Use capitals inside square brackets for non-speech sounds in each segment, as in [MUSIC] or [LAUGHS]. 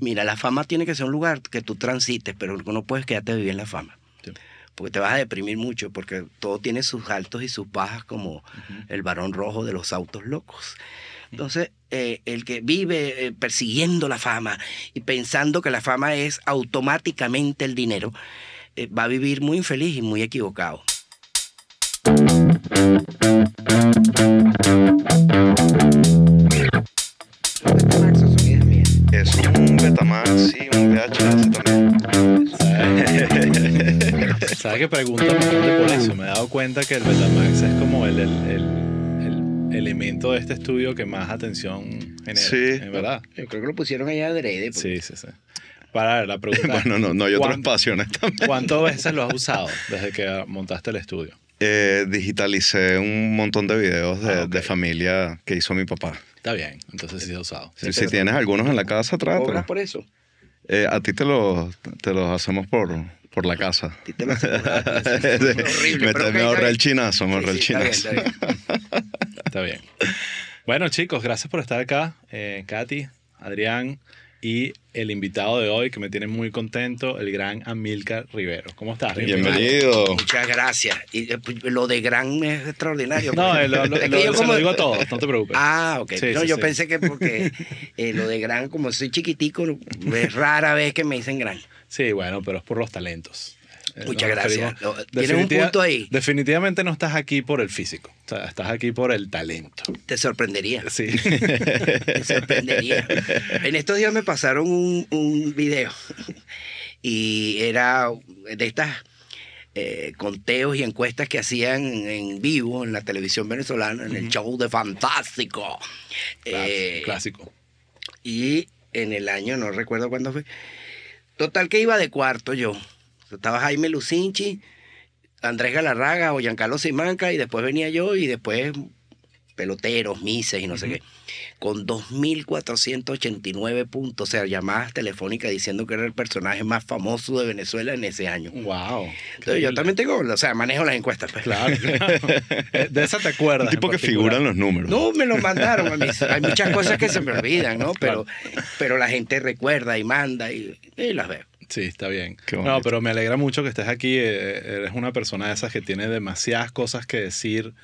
Mira, la fama tiene que ser un lugar que tú transites, pero no puedes quedarte vivir en la fama. Porque te vas a deprimir mucho, porque todo tiene sus altos y sus bajas, como el varón rojo de los autos locos. Entonces, eh, el que vive eh, persiguiendo la fama y pensando que la fama es automáticamente el dinero, eh, va a vivir muy infeliz y muy equivocado es un Betamax y un VHS también. ¿Sabes qué pregunta por eso? Me he dado cuenta que el Betamax es como el, el, el, elemento de este estudio que más atención genera. Sí. Es verdad. Yo creo que lo pusieron allá adrede. Pues. Sí, sí, sí. Para la pregunta. bueno, no, no hay otro espacio, honestamente. ¿Cuántas veces lo has usado desde que montaste el estudio? Eh, digitalicé un montón de videos de, ah, de familia que hizo mi papá. Está bien, entonces sí ha usado. si tienes algunos en la casa, trata. por eso? Eh, a ti te los, te hacemos por, por la casa. A ti te los [LAUGHS] horrible. Me, me ahorré el chinazo, me el chinazo. Está bien, Bueno, chicos, gracias por estar acá. Eh, Katy, Adrián y el invitado de hoy que me tiene muy contento, el gran Amilcar Rivero. ¿Cómo estás? Bienvenido. Muchas gracias. Y eh, pues, lo de gran es extraordinario. No, pues. eh, lo, lo, [LAUGHS] yo digo a todos, no te preocupes. Ah, ok. yo pensé que porque eh, lo de gran, como soy chiquitico, es rara vez que me dicen gran. Sí, bueno, pero es por los talentos. Eh, Muchas gracias. Tienes un punto ahí. Definitivamente no estás aquí por el físico, estás aquí por el talento. Te sorprendería. Sí. [LAUGHS] Te sorprendería. En estos días me pasaron un, video [LAUGHS] y era de estas eh, conteos y encuestas que hacían en vivo en la televisión venezolana, en el show de Fantástico. Eh, clásico. Y en el año, no recuerdo cuándo fue. Total que iba de cuarto yo. Estaba Jaime Lucinchi, Andrés Galarraga o Giancarlo Simanca, y después venía yo, y después peloteros, mises y no sé qué, con 2.489 puntos, o sea, llamadas telefónicas diciendo que era el personaje más famoso de Venezuela en ese año. ¡Wow! yo también tengo, o sea, manejo las encuestas. Pues. Claro, [LAUGHS] eh, De esa te acuerdas. tipo que figuran los números. No, me lo mandaron. A mí. Hay muchas cosas que se me olvidan, ¿no? [LAUGHS] Pero, pero la gente recuerda y manda y las veo. Sí, está bien. No, pero me alegra mucho que estés aquí. Eh, eres una persona de esas que tiene demasiadas cosas que decir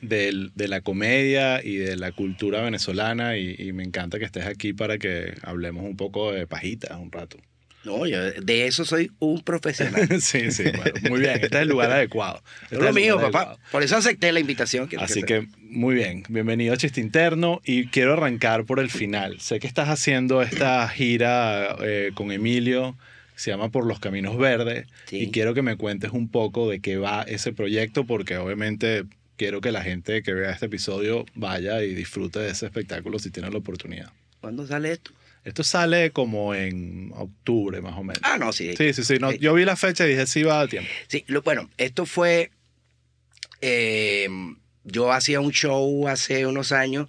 de, de la comedia y de la cultura venezolana y, me encanta que estés aquí para que hablemos un poco de pajitas un rato. No, yo de eso soy un profesional. [LAUGHS] sí, sí, bueno, muy bien, este es el lugar adecuado. es este lo mío, papá. Por eso acepté la invitación. Así que, muy bien, bienvenido a Chiste Interno y quiero arrancar por el final. Sé que estás haciendo esta gira eh, con Emilio se llama Por los Caminos Verdes y quiero que me cuentes un poco de qué va ese proyecto porque obviamente quiero que la gente que vea este episodio vaya y disfrute de ese espectáculo si tiene la oportunidad. ¿Cuándo sale esto? Esto sale como en octubre más o menos. Ah, no, sí. Sí, sí, sí. yo vi la fecha y dije, sí, va a tiempo. Sí, bueno, esto fue... Eh, yo hacía un show hace unos años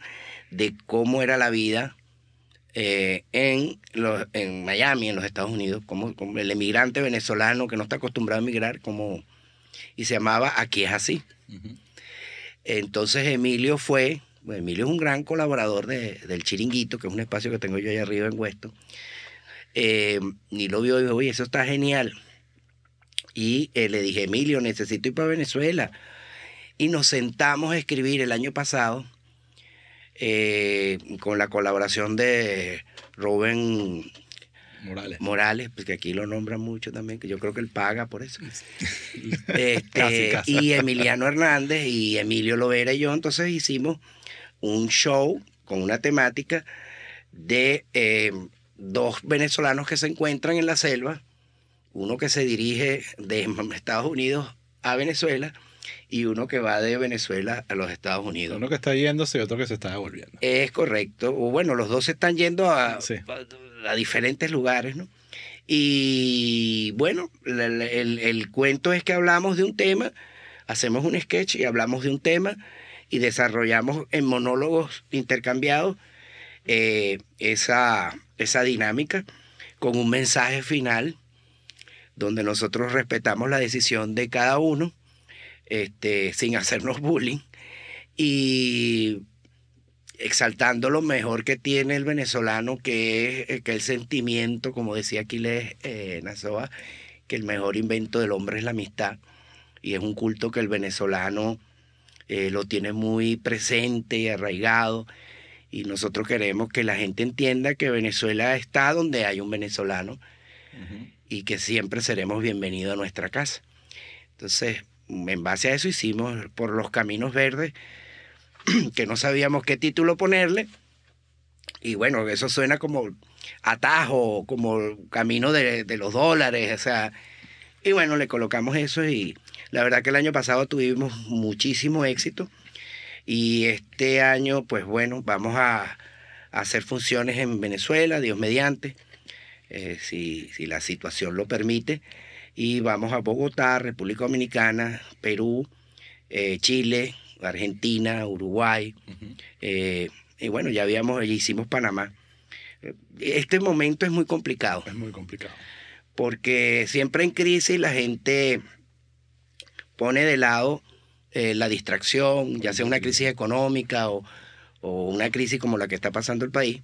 de cómo era la vida eh, en, los, en Miami, en los Estados Unidos, como, el emigrante venezolano que no está acostumbrado a emigrar, como, y se llamaba Aquí es así. Entonces Emilio fue, Emilio es un gran colaborador del Chiringuito, que es un espacio que tengo yo allá arriba en Huesto, eh, y lo vio y dijo, oye, eso está genial. Y eh, le dije, Emilio, necesito ir para Venezuela. Y nos sentamos a escribir el año pasado eh, con la colaboración de Rubén Morales. Pues que aquí lo nombra mucho también, que yo creo que él paga por eso. [LAUGHS] Este, y Emiliano Hernández y Emilio Lovera y yo entonces hicimos un show con una temática de eh, dos venezolanos que se encuentran en la selva, uno que se dirige de [LAUGHS] Estados Unidos a Venezuela y uno que va de Venezuela a los Estados Unidos. Uno que está yéndose y otro que se está devolviendo. Es correcto. O uh, bueno, los dos se están yendo a, diferentes lugares, ¿no? Y bueno, el, cuento es que hablamos de un tema, hacemos un sketch y hablamos de un tema y desarrollamos en monólogos intercambiados eh, esa, esa dinámica con un mensaje final donde nosotros respetamos la decisión de cada uno este, sin hacernos bullying y exaltando lo mejor que tiene el venezolano, que es, que el sentimiento, como decía Aquiles eh, Nazoa, que el mejor invento del hombre es la amistad y es un culto que el venezolano eh, lo tiene muy presente y arraigado. Y nosotros queremos que la gente entienda que Venezuela está donde hay un venezolano y que siempre seremos bienvenidos a nuestra casa. Entonces, en base a eso hicimos por los caminos verdes, [CLEARS THROAT] que no sabíamos qué título ponerle. Y bueno, eso suena como atajo, como camino de, los dólares, o sea. Y bueno, le colocamos eso y la verdad que el año pasado tuvimos muchísimo éxito. Y este año, pues bueno, vamos a, hacer funciones en Venezuela, Dios mediante, eh, si, si la situación lo permite y vamos a Bogotá, República Dominicana, Perú, eh, Chile, Argentina, Uruguay, eh, y bueno, ya habíamos, ya hicimos Panamá. Este momento es muy complicado. Es muy complicado. Porque siempre en crisis la gente pone de lado eh, la distracción, ya sea una crisis económica o, o, una crisis como la que está pasando el país,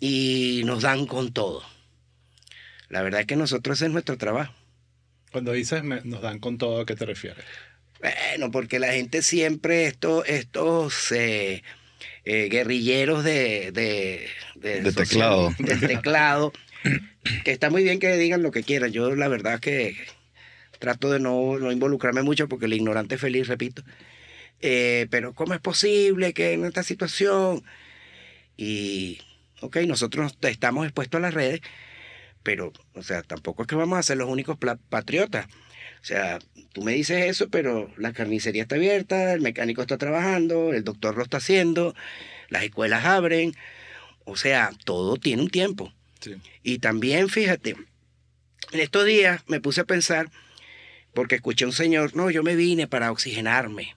y nos dan con todo. La verdad es que nosotros es nuestro trabajo. Cuando dices nos dan con todo, ¿a qué te refieres? Bueno, porque la gente siempre, esto, estos eh, eh, guerrilleros de, de, de, teclado. teclado, que está muy bien que digan lo que quieran. Yo la verdad es que trato de no, no involucrarme mucho porque el ignorante es feliz, repito. Eh, pero ¿cómo es posible que en esta situación? Y, ok, nosotros estamos expuestos a las redes, pero, o sea, tampoco es que vamos a ser los únicos patriotas. O sea, tú me dices eso, pero la carnicería está abierta, el mecánico está trabajando, el doctor lo está haciendo, las escuelas abren. O sea, todo tiene un tiempo. Y también, fíjate, en estos días me puse a pensar, porque escuché a un señor, no, yo me vine para oxigenarme.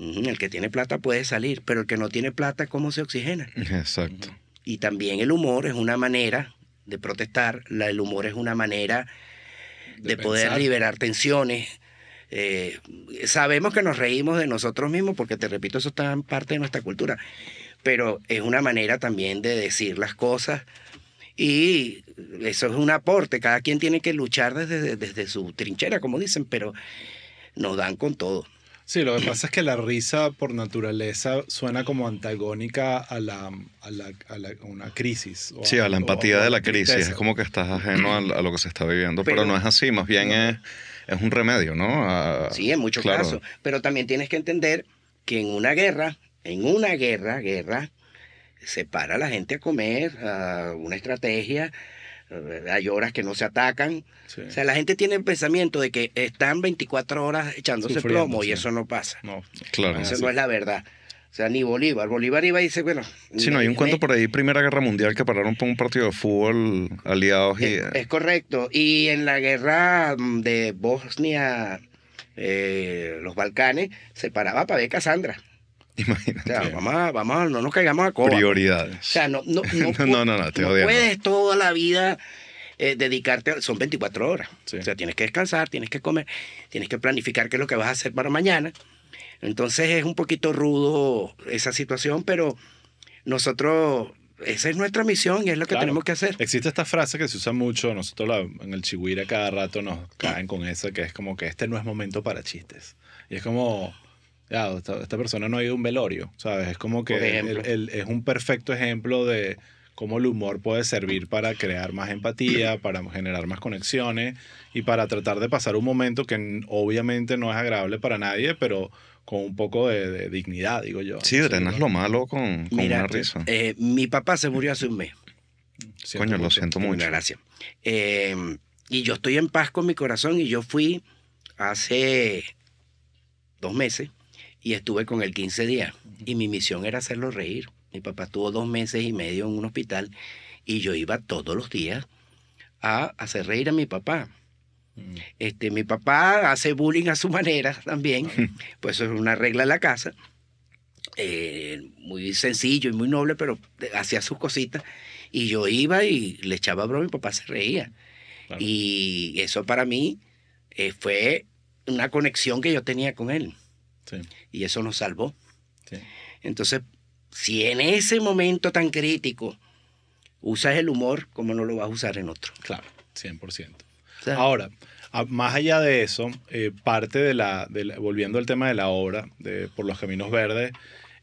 El que tiene plata puede salir, pero el que no tiene plata, ¿cómo se oxigena? Exacto. Y también el humor es una manera de protestar, la, el humor es una manera de, poder liberar tensiones. Eh, sabemos que nos reímos de nosotros mismos porque, te repito, eso está en parte de nuestra cultura, pero es una manera también de decir las cosas y eso es un aporte, cada quien tiene que luchar desde, desde su trinchera, como dicen, pero nos dan con todo. Sí, lo que pasa es que la risa por naturaleza suena como antagónica a la, a la, a una crisis. sí, a la empatía de la crisis. Es como que estás ajeno a, lo que se está viviendo, pero, no es así, más bien es, es un remedio, ¿no? sí, en muchos casos. Pero también tienes que entender que en una guerra, en una guerra, guerra, se para la gente a comer, una estrategia, hay horas que no se atacan. O sea, la gente tiene el pensamiento de que están 24 horas echándose plomo y eso no pasa. No, claro. Eso no es la verdad. O sea, ni Bolívar. Bolívar iba y dice, bueno. Sí, no, hay un cuento por ahí, Primera Guerra Mundial, que pararon por un partido de fútbol aliados. Y... Es, correcto. Y en la guerra de Bosnia, eh, los Balcanes, se paraba para ver Casandra. [LAUGHS] Imagínate. vamos, no nos caigamos a coba. Prioridades. O sea, no, no, [LAUGHS] no, no, no, puedes toda la vida eh, dedicarte, son 24 horas. O sea, tienes que descansar, tienes que comer, tienes que planificar qué es lo que vas a hacer para mañana. Entonces es un poquito rudo esa situación, pero nosotros, esa es nuestra misión y es lo que tenemos que hacer. Existe esta frase que se usa mucho, nosotros en el Chihuahua cada rato nos caen con esa, que es como que este no es momento para chistes. Y es como esta, persona no ha ido un velorio, ¿sabes? Es como que es un perfecto ejemplo de cómo el humor puede servir para crear más empatía, para generar más conexiones y para tratar de pasar un momento que obviamente no es agradable para nadie, pero con un poco de, dignidad, digo yo. Sí, drenas lo malo con, una risa. Eh, mi papá se murió hace un mes. Coño, lo siento mucho. gracias. Em, y yo estoy en paz con mi corazón y yo fui hace dos meses y estuve con él 15 días. Y mi misión era hacerlo reír. Mi papá estuvo dos meses y medio en un hospital y yo iba todos los días a hacer reír a mi papá. Mm. Este, mi papá hace bullying a su manera también, pues es una regla de la casa. Eh, muy sencillo y muy noble, pero hacía sus cositas. Y yo iba y le echaba broma y mi papá se reía. Y eso para mí eh, fue una conexión que yo tenía con él. Y eso nos salvó. Entonces, si en ese momento tan crítico usas el humor, ¿cómo no lo vas a usar en otro? Claro, 100%. Ahora, más allá de eso, eh, parte de la, volviendo al tema de la obra, de Por los Caminos Verdes,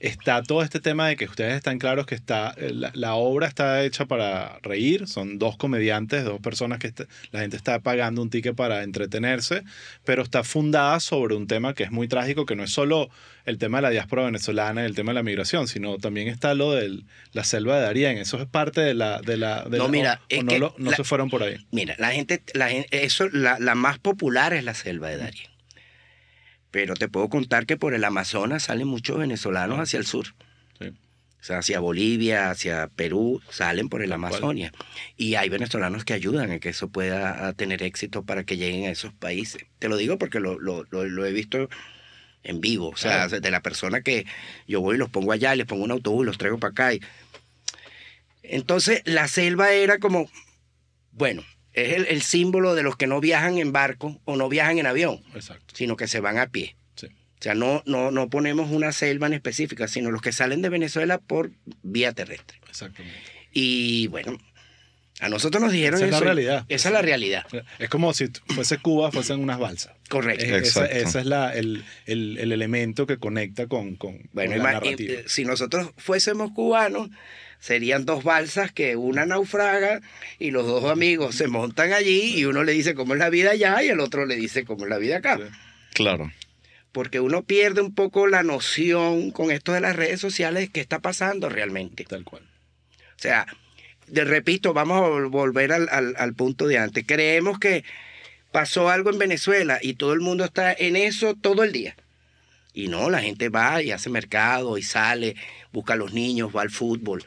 está todo este tema de que ustedes están claros que está eh, la, obra está hecha para reír, son dos comediantes, dos personas que la gente está pagando un ticket para entretenerse, pero está fundada sobre un tema que es muy trágico, que no es solo el tema de la diáspora venezolana y el tema de la migración, sino también está lo de la selva de Darién, eso es parte de la... De la no, mira, es no, que no se fueron por ahí. Mira, la gente, la, eso, la, más popular es la selva de Darien. Pero te puedo contar que por el Amazonas salen muchos venezolanos hacia el sur. O sea, hacia Bolivia, hacia Perú, salen por el Amazonia. Y hay venezolanos que ayudan a que eso pueda tener éxito para que lleguen a esos países. Te lo digo porque lo, he visto en vivo. O sea, de la persona que yo voy y los pongo allá, les pongo un autobús, los traigo para acá. Entonces, la selva era como, bueno, es el, símbolo de los que no viajan en barco o no viajan en avión, sino que se van a pie. O sea, no, no, no ponemos una selva en específica, sino los que salen de Venezuela por vía terrestre. Exactamente. Y bueno, a nosotros nos dijeron esa es la realidad. Esa es la realidad. Es como si fuese Cuba, fuesen unas balsas. Correcto. Ese esa, es la, el, elemento que conecta con, con, bueno, con narrativa. Eh, si nosotros fuésemos cubanos, serían dos balsas que una naufraga y los dos amigos se montan allí y uno le dice cómo es la vida allá y el otro le dice cómo es la vida acá. Claro. Porque uno pierde un poco la noción con esto de las redes sociales que está pasando realmente. Tal cual. O sea, de, repito, vamos a volver al, al, al punto de antes. Creemos que pasó algo en Venezuela y todo el mundo está en eso todo el día. Y no, la gente va y hace mercado y sale, busca a los niños, va al fútbol,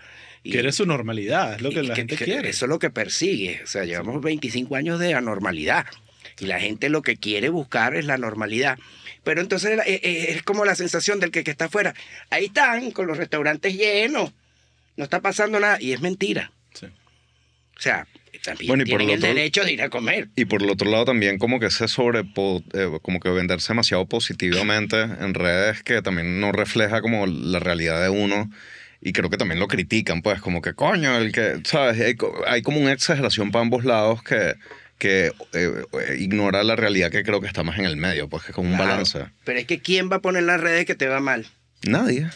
quiere su normalidad, es lo que la gente quiere. Eso es lo que persigue. O sea, llevamos 25 años de anormalidad. Y la gente lo que quiere buscar es la normalidad. Pero entonces eh, eh, eh, es como la sensación del que, que está afuera. Ahí están, con los restaurantes llenos. No está pasando nada. Y es mentira. Sí. O sea, también tienen el derecho de ir a comer. Y por el otro lado también como que se sobre como que venderse demasiado positivamente en redes que también no refleja como la realidad de uno y creo que también lo critican, pues, como que coño, el que, ¿sabes? Hay, como una exageración para ambos lados que, que eh, ignora la realidad que creo que está más en el medio, porque que es como un balance. Pero es que ¿quién va a poner las redes que te va mal? Nadie.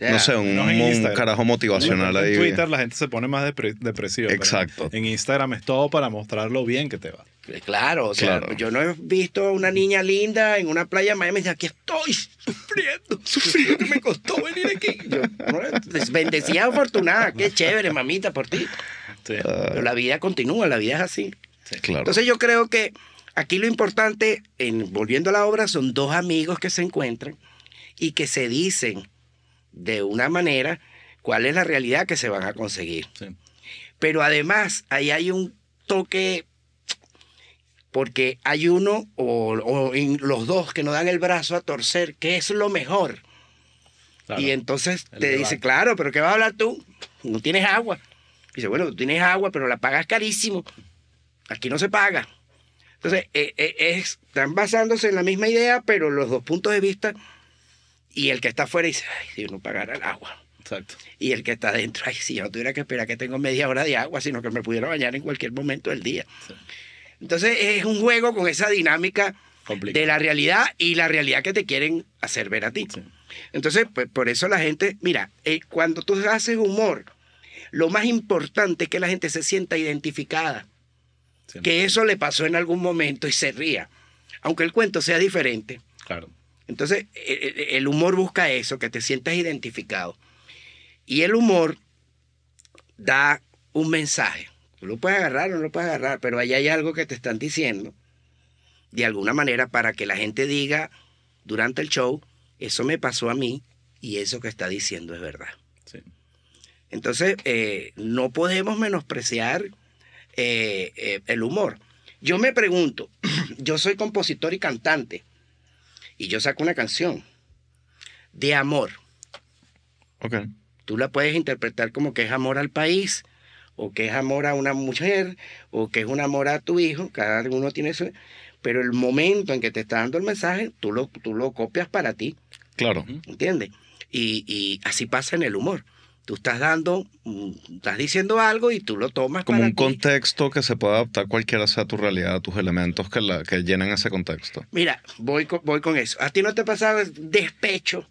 No sé, un, carajo motivacional ahí. En Twitter la gente se pone más depresiva. Exacto. En Instagram es todo para mostrar lo bien que te va. Eh, claro, sea, pues yo no he visto a una niña linda en una playa en Miami y dice, aquí estoy sufriendo, [LAUGHS] sufriendo, me costó venir aquí. Yo, pues, Bendecida, afortunada, qué chévere, mamita, por ti. Pero la vida continúa, la vida es así. Entonces yo creo que aquí lo importante, volviendo a la obra, son dos amigos que se encuentran y que se dicen de una manera cuál es la realidad que se van a conseguir. Pero además, ahí hay un toque porque hay uno o, los dos que no dan el brazo a torcer, que es lo mejor. y entonces te dice, claro, pero ¿qué vas a hablar tú? No tienes agua. dice, bueno, tú tienes agua, pero la pagas carísimo. Aquí no se paga. Entonces, e, e, es, están basándose en la misma idea, pero los dos puntos de vista, y el que está afuera dice, ay, si no pagara el agua. Exacto. Y el que está adentro, ay, si yo tuviera que esperar que tengo media hora de agua, sino que me pudiera bañar en cualquier momento del día. Entonces es un juego con esa dinámica de la realidad y la realidad que te quieren hacer ver a ti. Entonces, pues, por eso la gente, mira, eh, cuando tú haces humor, lo más importante es que la gente se sienta identificada, que eso le pasó en algún momento y se ría, aunque el cuento sea diferente. Claro. Entonces, e, e, e, el humor busca eso, que te sientas identificado. Y el humor da un mensaje. Tú lo puedes agarrar o no lo puedes agarrar, pero ahí hay algo que te están diciendo, de alguna manera, para que la gente diga durante el show, eso me pasó a mí y eso que está diciendo es verdad. Entonces, eh, no podemos menospreciar eh, eh, el humor. Yo me pregunto, [CLEARS THROAT] yo soy compositor y cantante, y yo saco una canción de amor. Tú la puedes interpretar como que es amor al país, o que es amor a una mujer, o que es un amor a tu hijo, cada uno tiene eso, Pero el momento en que te está dando el mensaje, tú lo, tú lo copias para ti. Claro. ¿Entiendes? Y, así pasa en el humor. Tú estás dando, mm, estás diciendo algo y tú lo tomas como un contexto que se puede adaptar cualquiera sea tu realidad, tus elementos que, la, que llenan ese contexto. Mira, voy con, voy con eso. A ti no te pasaba despecho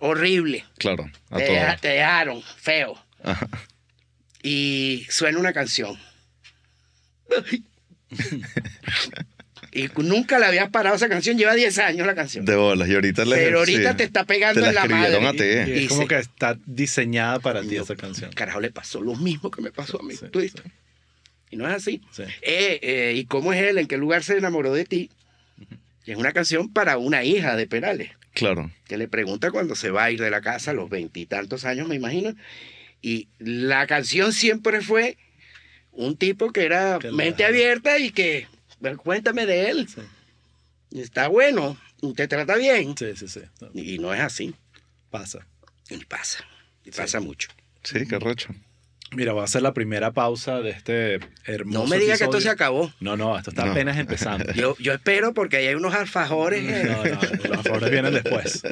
horrible. Claro. te, te dejaron feo y suena una canción. [LAUGHS] y nunca la habías parado esa canción, lleva 10 años la canción. De bolas, y ahorita Pero ahorita te está pegando la en la madre. E. Y, es como que está diseñada para ti esa canción. Carajo, le pasó lo mismo que me pasó a mí. Y no es así. Eh, eh, ¿Y cómo es él? ¿En qué lugar se enamoró de ti? Y es una canción para una hija de Perales. Claro. Que le pregunta cuando se va a ir de la casa a los veintitantos años, me imagino, y la canción siempre fue un tipo que era mente abierta y que, cuéntame de él. Está bueno, te trata bien. Sí, sí, sí. Y no es así. Pasa. Y pasa. Y pasa mucho. Sí, qué Mira, voy a ser la primera pausa de este hermoso. No me diga que esto se acabó. No, no, esto está apenas empezando. Yo, espero porque ahí hay unos alfajores. No, no, los alfajores vienen después.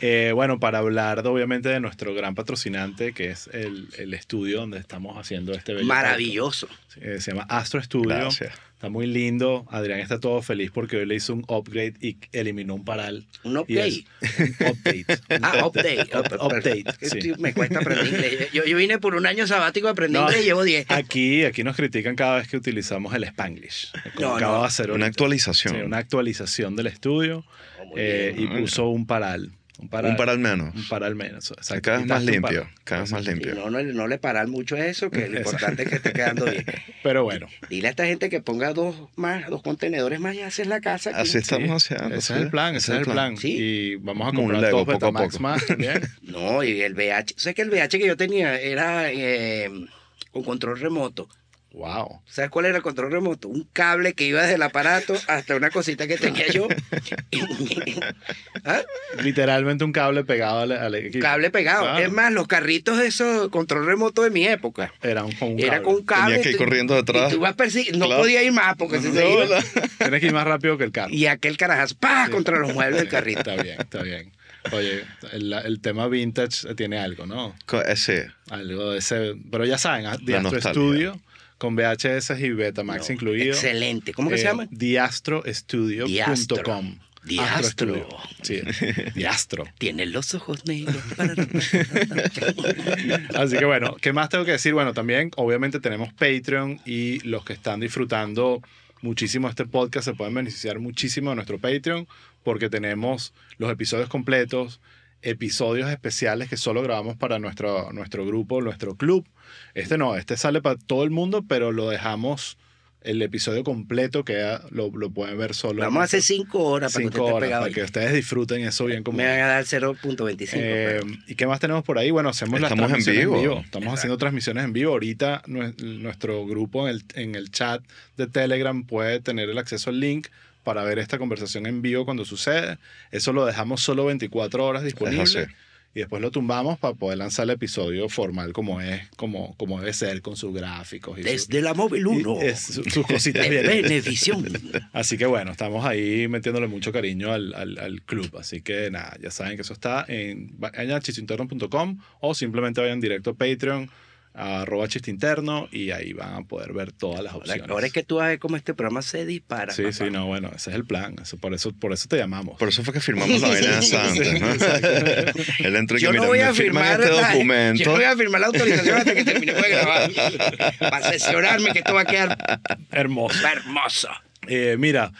Eh, bueno, para hablar obviamente de nuestro gran patrocinante, que es el, estudio donde estamos haciendo este bello Maravilloso. Eh, se llama Astro Studio. Gracias Está muy lindo. Adrián está todo feliz porque hoy le hizo un upgrade y eliminó un paral. Un upgrade? [LAUGHS] un update. ah, update. [LAUGHS] update. Me cuesta aprender inglés. [LAUGHS] Yo, vine por un año sabático a aprender y llevo 10. Aquí, aquí nos critican cada vez que utilizamos el Spanglish. no, acaba no. de hacer una actualización. Sí, una actualización del estudio oh, eh, y puso un paral. Un paral, al menos. Un al menos. cada vez más limpio. Cada vez más limpio. No, no, no, le parar mucho a eso, que lo [LAUGHS] importante es que esté quedando bien. [LAUGHS] Pero bueno. Dile a esta gente que ponga dos más, dos contenedores más y haces la casa. Así estamos haciendo. Ese es el plan, ese, es el plan. Sí. Y vamos a comprar Lego, poco a poco. Más, [LAUGHS] no, y el VH. Sé que el VH que yo tenía era eh, con control remoto Wow. ¿Sabes cuál era el control remoto? Un cable que iba desde el aparato hasta una cosita que tenía yo. [LAUGHS] ¿Ah? Literalmente un cable pegado al, al equipo. Cable pegado. Es más, los carritos de esos control remoto de mi época. Era un, con un era cable. Con un cable. Tenías que ir corriendo detrás. Y tú No podía ir más porque se, no, [LAUGHS] que ir más rápido que el carro. Y aquel carajazo, ¡pah! contra los muebles del carrito. Está bien, está bien. Oye, el, tema vintage tiene algo, ¿no? Eh, sí. Algo de ese. Pero ya saben, ah, de nuestro estudio con VHS y Betamax incluido. Excelente. ¿Cómo que se eh, llama? Diastrostudio.com. Diastro. Sí, [LAUGHS] diastro. Tiene los ojos negros. Para... [LAUGHS] Así que bueno, ¿qué más tengo que decir? Bueno, también obviamente tenemos Patreon y los que están disfrutando muchísimo este podcast se pueden beneficiar muchísimo de nuestro Patreon porque tenemos los episodios completos, episodios especiales que solo grabamos para nuestro, nuestro grupo, nuestro club. Este no, este sale para todo el mundo, pero lo dejamos el episodio completo que lo, lo pueden ver solo. Vamos a hacer cinco horas para, que, horas, para que ustedes disfruten eso bien como. Me van a dar 0.25. Eh, pues. ¿Y qué más tenemos por ahí? Bueno, hacemos Estamos las transmisiones en vivo. Estamos haciendo transmisiones en vivo. Ahorita nuestro grupo en el, en el chat de Telegram puede tener el acceso al link para ver esta conversación en vivo cuando sucede. Eso lo dejamos solo 24 horas disponible y después lo tumbamos para poder lanzar el episodio formal como es, como, como debe ser, con sus gráficos. Desde la móvil 1. sus cositas de [LAUGHS] Benevisión. Así que bueno, estamos ahí metiéndole mucho cariño al, al, club. Así que nada, ya saben que eso está en añachichointerno.com o simplemente vayan directo a Patreon arroba chiste interno y ahí van a poder ver todas las opciones. Ahora es que tú ves cómo este programa se dispara. Sí, sí, no, bueno, ese es el plan. por, eso, por eso te llamamos. Por eso fue que firmamos la vena [LAUGHS] santa, ¿no? [LAUGHS] yo no voy a firmar este documento. Yo no voy a firmar la autorización hasta que termine de grabar. [LAUGHS] para asesorarme que esto va a quedar hermoso. Hermoso. Eh, mira,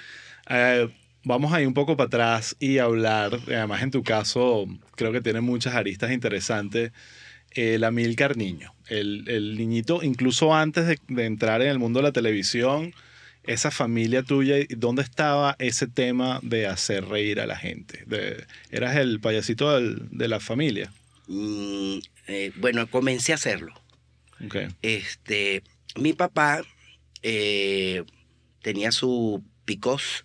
eh, vamos a ir un poco para atrás y hablar, además en tu caso, creo que tiene muchas aristas interesantes el Amilcar Niño. El, niñito, incluso antes de, entrar en el mundo de la televisión, esa familia tuya, ¿dónde estaba ese tema de hacer reír a la gente? De, ¿Eras el payasito de la familia? Mm, eh, bueno, comencé a hacerlo. Este, mi papá eh, tenía su picos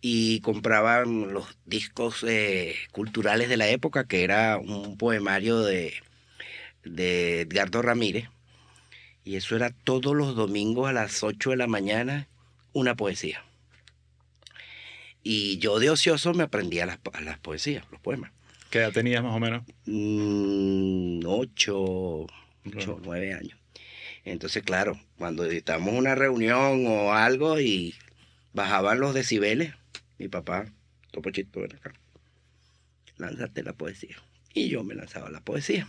y compraban los discos eh, culturales de la época, que era un poemario de de Edgardo Ramírez. Y eso era todos los domingos a las 8 de la mañana, una poesía. Y yo de ocioso me aprendía las, las poesías, los poemas. ¿Qué edad tenías más o menos? 8, mm, ocho, nueve años. Entonces, claro, cuando estábamos en una reunión o algo y bajaban los decibeles, mi papá, topo chito, ven acá, lánzate la poesía. Y yo me lanzaba la poesía.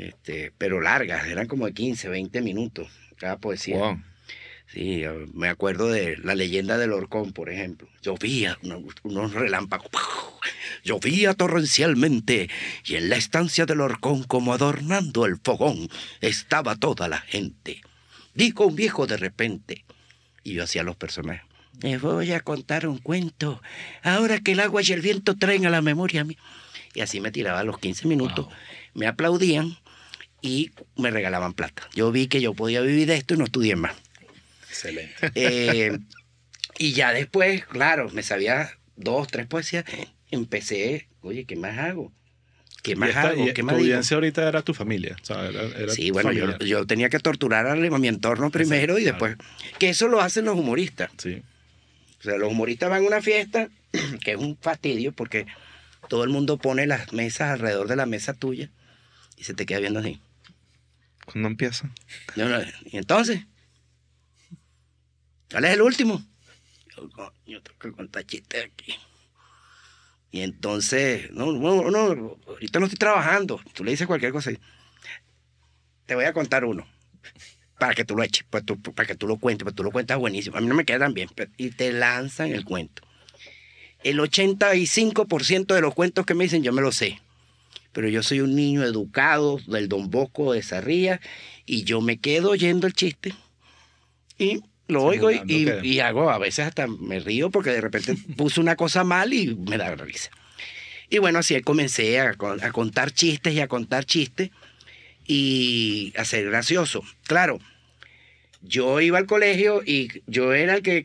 Este, pero largas, eran como de 15, 20 minutos cada poesía. Sí, me acuerdo de la leyenda del horcón por ejemplo. Llovía, unos relámpagos. Llovía torrencialmente y en la estancia del horcón como adornando el fogón, estaba toda la gente. Dijo un viejo de repente, y yo hacía los personajes. Les voy a contar un cuento. Ahora que el agua y el viento traen a la memoria a mí. Y así me tiraba los 15 minutos. Me aplaudían y me regalaban plata. Yo vi que yo podía vivir de esto y no estudié más. Excelente. Eh, y ya después, claro, me sabía dos, tres poesías, empecé, oye, ¿qué más hago? ¿Qué más hago? ¿Qué más tu audiencia ahorita era tu familia. sí, bueno, yo, tenía que torturar a mi entorno primero y después. Que eso lo hacen los humoristas. Sí. O sea, los humoristas van a una fiesta, [CLEARS THROAT] que es un fastidio porque todo el mundo pone las mesas alrededor de la mesa tuya y se te queda viendo así no empieza. ¿Y entonces? ¿Cuál es el último? Yo, tengo que contar chistes aquí. Y entonces, no, no, no, ahorita no estoy trabajando. Tú le dices cualquier cosa. te voy a contar uno para que tú lo eches, pues para, que tú lo cuentes, pues tú lo cuentas buenísimo. A mí no me queda tan bien. y te lanzan el cuento. El 85% de los cuentos que me dicen yo me lo sé pero yo soy un niño educado del Don Bosco de Sarría y yo me quedo oyendo el chiste y lo oigo y, hago, a veces hasta me río porque de repente [LAUGHS] puse una cosa mal y me da risa. Y bueno, así comencé a, a contar chistes y a contar chistes y a ser gracioso. Claro, yo iba al colegio y yo era el que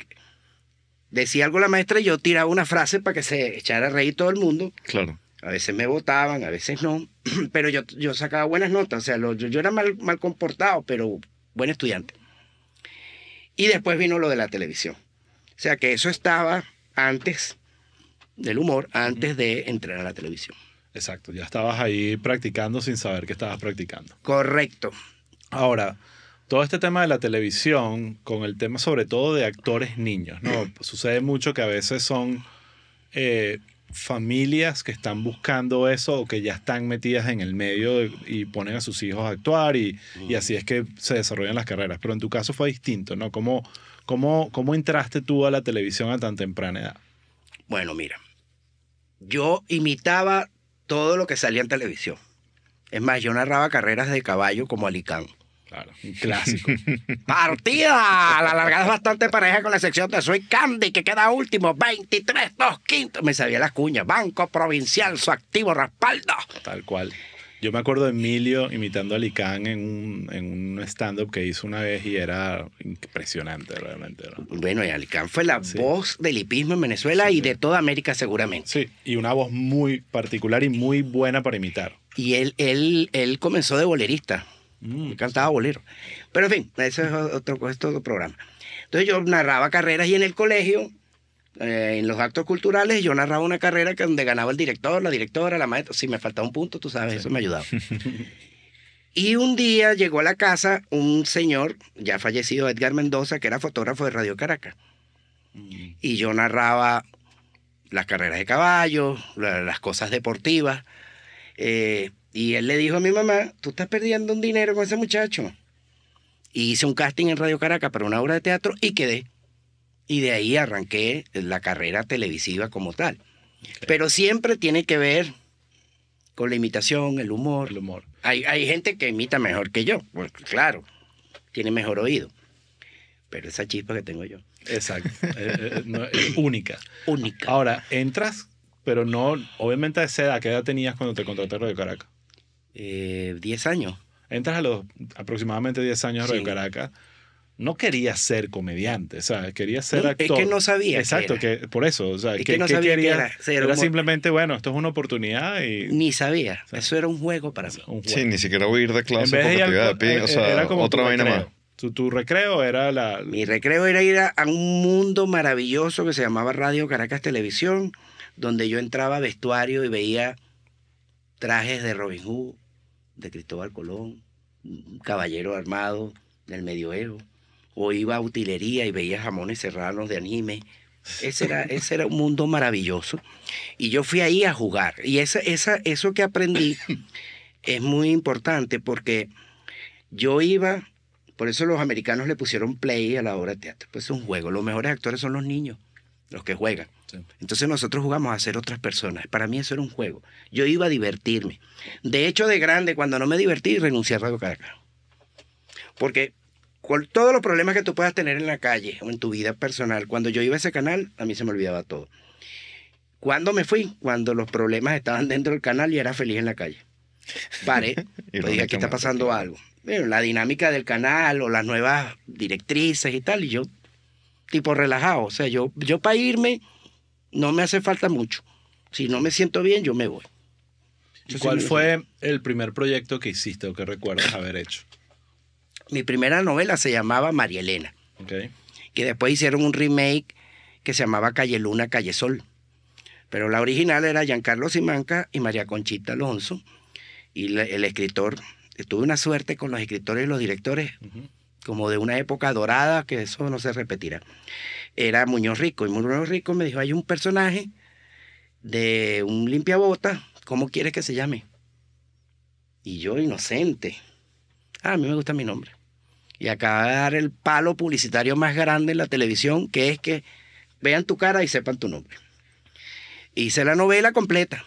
decía algo la maestra y yo tiraba una frase para que se echara a reír todo el mundo. Claro. A veces me votaban, a veces no, [CLEARS THROAT] pero yo, yo sacaba buenas notas, o sea, yo, era mal, comportado, pero buen estudiante. Y después vino lo de la televisión. O sea que eso estaba antes del humor, antes de entrar a la televisión. Exacto, ya estabas ahí practicando sin saber que estabas practicando. Correcto. Ahora, todo este tema de la televisión, con el tema sobre todo de actores niños, ¿no? [CLEARS THROAT] Sucede mucho que a veces son eh, familias que están buscando eso o que ya están metidas en el medio y ponen a sus hijos a actuar y, así es que se desarrollan las carreras. Pero en tu caso fue distinto, ¿no? ¿Cómo, cómo, cómo entraste tú a la televisión a tan temprana edad? Bueno, mira, yo imitaba todo lo que salía en televisión. Es más, yo narraba carreras de caballo como Alicán. Un clásico. [LAUGHS] Partida. La largada es bastante pareja con la sección de Soy Candy, que queda último. 23, 2, quinto. Me sabía las cuñas. Banco Provincial, su activo respaldo. Tal cual. Yo me acuerdo de Emilio imitando a Licán en un, en un stand-up que hizo una vez y era impresionante realmente. Bueno, y Alicán fue la voz del hipismo en Venezuela y de toda América seguramente. Sí, y una voz muy particular y muy buena para imitar. Y él, él, él comenzó de bolerista me mm. encantaba cantaba bolero. Pero en fin, eso es otro, programa. Entonces yo narraba carreras y en el colegio, eh, en los actos culturales, yo narraba una carrera que donde ganaba el director, la directora, la maestra. Si me faltaba un punto, tú sabes, eso me ayudaba. [LAUGHS] y un día llegó a la casa un señor, ya fallecido, Edgar Mendoza, que era fotógrafo de Radio Caracas. Mm. Y yo narraba las carreras de caballo las cosas deportivas. Eh, y él le dijo a mi mamá, tú estás perdiendo un dinero con ese muchacho. Y hice un casting en Radio Caracas para una obra de teatro y quedé. Y de ahí arranqué la carrera televisiva como tal. Pero siempre tiene que ver con la imitación, el humor. El humor. Hay, gente que imita mejor que yo, pues claro, tiene mejor oído. Pero esa chispa que tengo yo. Exacto. [LAUGHS] Eh, eh, eh, única. Única. Ahora, entras, pero no, obviamente a esa ¿qué edad tenías cuando te contrataron de Caracas? eh, 10 años. Entras a los aproximadamente 10 años a Radio Caracas. No quería ser comediante, o sea Quería ser actor. Es que no sabía. Exacto, que, por eso. O que, no sabía quería, era, simplemente, bueno, esto es una oportunidad Ni sabía. eso era un juego para mí. Sí, ni siquiera voy de clase o era como otra vaina más. Tu, recreo era la... Mi recreo era ir a, un mundo maravilloso que se llamaba Radio Caracas Televisión, donde yo entraba vestuario y veía trajes de Robin Hood, de Cristóbal Colón, un caballero armado del medioevo, o iba a utilería y veía jamones serranos de anime. Ese era, [LAUGHS] ese era un mundo maravilloso. Y yo fui ahí a jugar. Y esa, esa, eso que aprendí [COUGHS] es muy importante porque yo iba, por eso los americanos le pusieron play a la obra de teatro, pues es un juego. Los mejores actores son los niños, los que juegan. Entonces nosotros jugamos a ser otras personas. Para mí eso era un juego. Yo iba a divertirme. De hecho, de grande, cuando no me divertí, renuncié a Radio Caracas. Porque con todos los problemas que tú puedas tener en la calle o en tu vida personal, cuando yo iba a ese canal, a mí se me olvidaba todo. ¿Cuándo me fui? Cuando los problemas estaban dentro del canal y era feliz en la calle. Pare. [LAUGHS] pues dije, aquí está pasando algo. la dinámica del canal o las nuevas directrices y tal, y yo tipo relajado. O sea, yo, yo para irme no me hace falta mucho. Si no me siento bien, yo me voy. ¿Cuál fue el primer proyecto que hiciste o que recuerdas haber hecho? Mi primera novela se llamaba María Elena. Okay. Que después hicieron un remake que se llamaba Calle Luna, Calle Sol. Pero la original era Giancarlo Simanca y María Conchita Alonso. Y el escritor, tuve una suerte con los escritores y los directores como de una época dorada, que eso no se repetirá. Era Muñoz Rico. Y Muñoz Rico me dijo, hay un personaje de un limpiabota, ¿cómo quieres que se llame? Y yo, inocente. Ah, a mí me gusta mi nombre. Y acaba de dar el palo publicitario más grande en la televisión, que es que vean tu cara y sepan tu nombre. Hice la novela completa.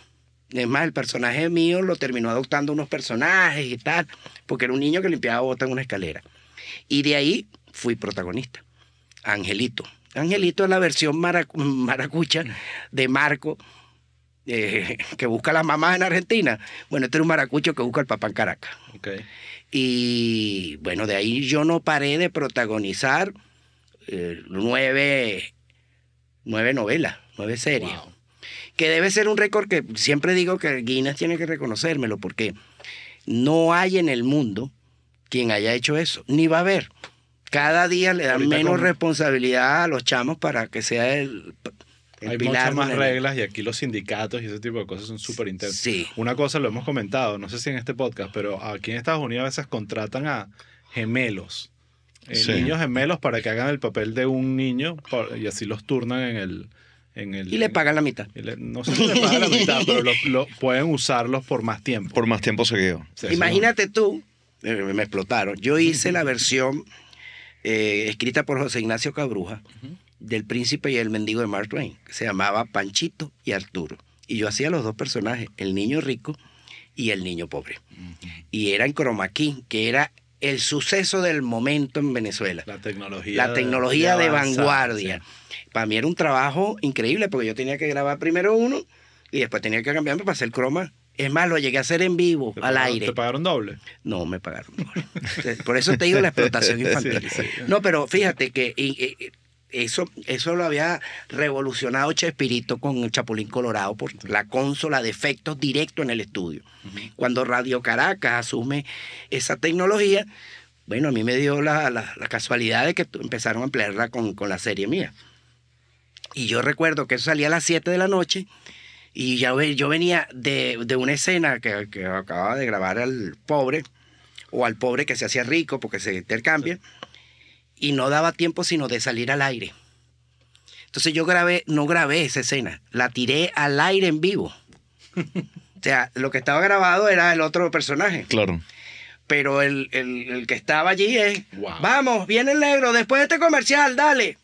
Es más, el personaje mío lo terminó adoptando unos personajes y tal, porque era un niño que limpiaba botas en una escalera. Y de ahí fui protagonista. Angelito. Angelito es la versión [LAUGHS] maracucha de Marco, eh, que busca a las mamás en Argentina. Bueno, este es un maracucho que busca al papá en Caracas. Y bueno, de ahí yo no paré de protagonizar eh, nueve, nueve, novelas, nueve series. Que debe ser un récord que siempre digo que Guinness tiene que reconocérmelo, porque no hay en el mundo quien haya hecho eso, ni va a haber. Cada día le dan menos responsabilidad a los chamos para que sea el, el Hay muchas más reglas y aquí los sindicatos y ese tipo de cosas son súper intensos. Una cosa lo hemos comentado, no sé si en este podcast, pero aquí en Estados Unidos a veces contratan a gemelos. Eh, niños gemelos para que hagan el papel de un niño y así los turnan en el, en el, y le pagan la mitad. no sé si le pagan la mitad, pero lo, pueden usarlos por más tiempo. Por más tiempo seguido. Imagínate tú eh, me explotaron. Yo hice la versión eh, escrita por José Ignacio Cabruja del Príncipe y el Mendigo de Mark Twain. se llamaba Panchito y Arturo. Y yo hacía los dos personajes, el niño rico y el niño pobre. Y era en Chroma que era el suceso del momento en Venezuela. La tecnología. La tecnología de, vanguardia. Para mí era un trabajo increíble porque yo tenía que grabar primero uno y después tenía que cambiarme para hacer croma es más, lo llegué a hacer en vivo, al aire. ¿Te pagaron doble? No, me pagaron doble. Por eso te digo la explotación [LAUGHS] infantil. No, pero fíjate que eso, eso lo había revolucionado Chespirito con el Chapulín Colorado por la consola de efectos directo en el estudio. Cuando Radio Caracas asume esa tecnología, bueno, a mí me dio la, casualidad de que empezaron a emplearla con, con, la serie mía. Y yo recuerdo que eso salía a las 7 de la noche y ya yo venía de, una escena que, acababa de grabar al pobre, o al pobre que se hacía rico porque se intercambia, y no daba tiempo sino de salir al aire. Entonces yo grabé, no grabé esa escena, la tiré al aire en vivo. [LAUGHS] o sea, lo que estaba grabado era el otro personaje. Claro pero el, que estaba allí es, vamos, viene el negro, después de este comercial, dale.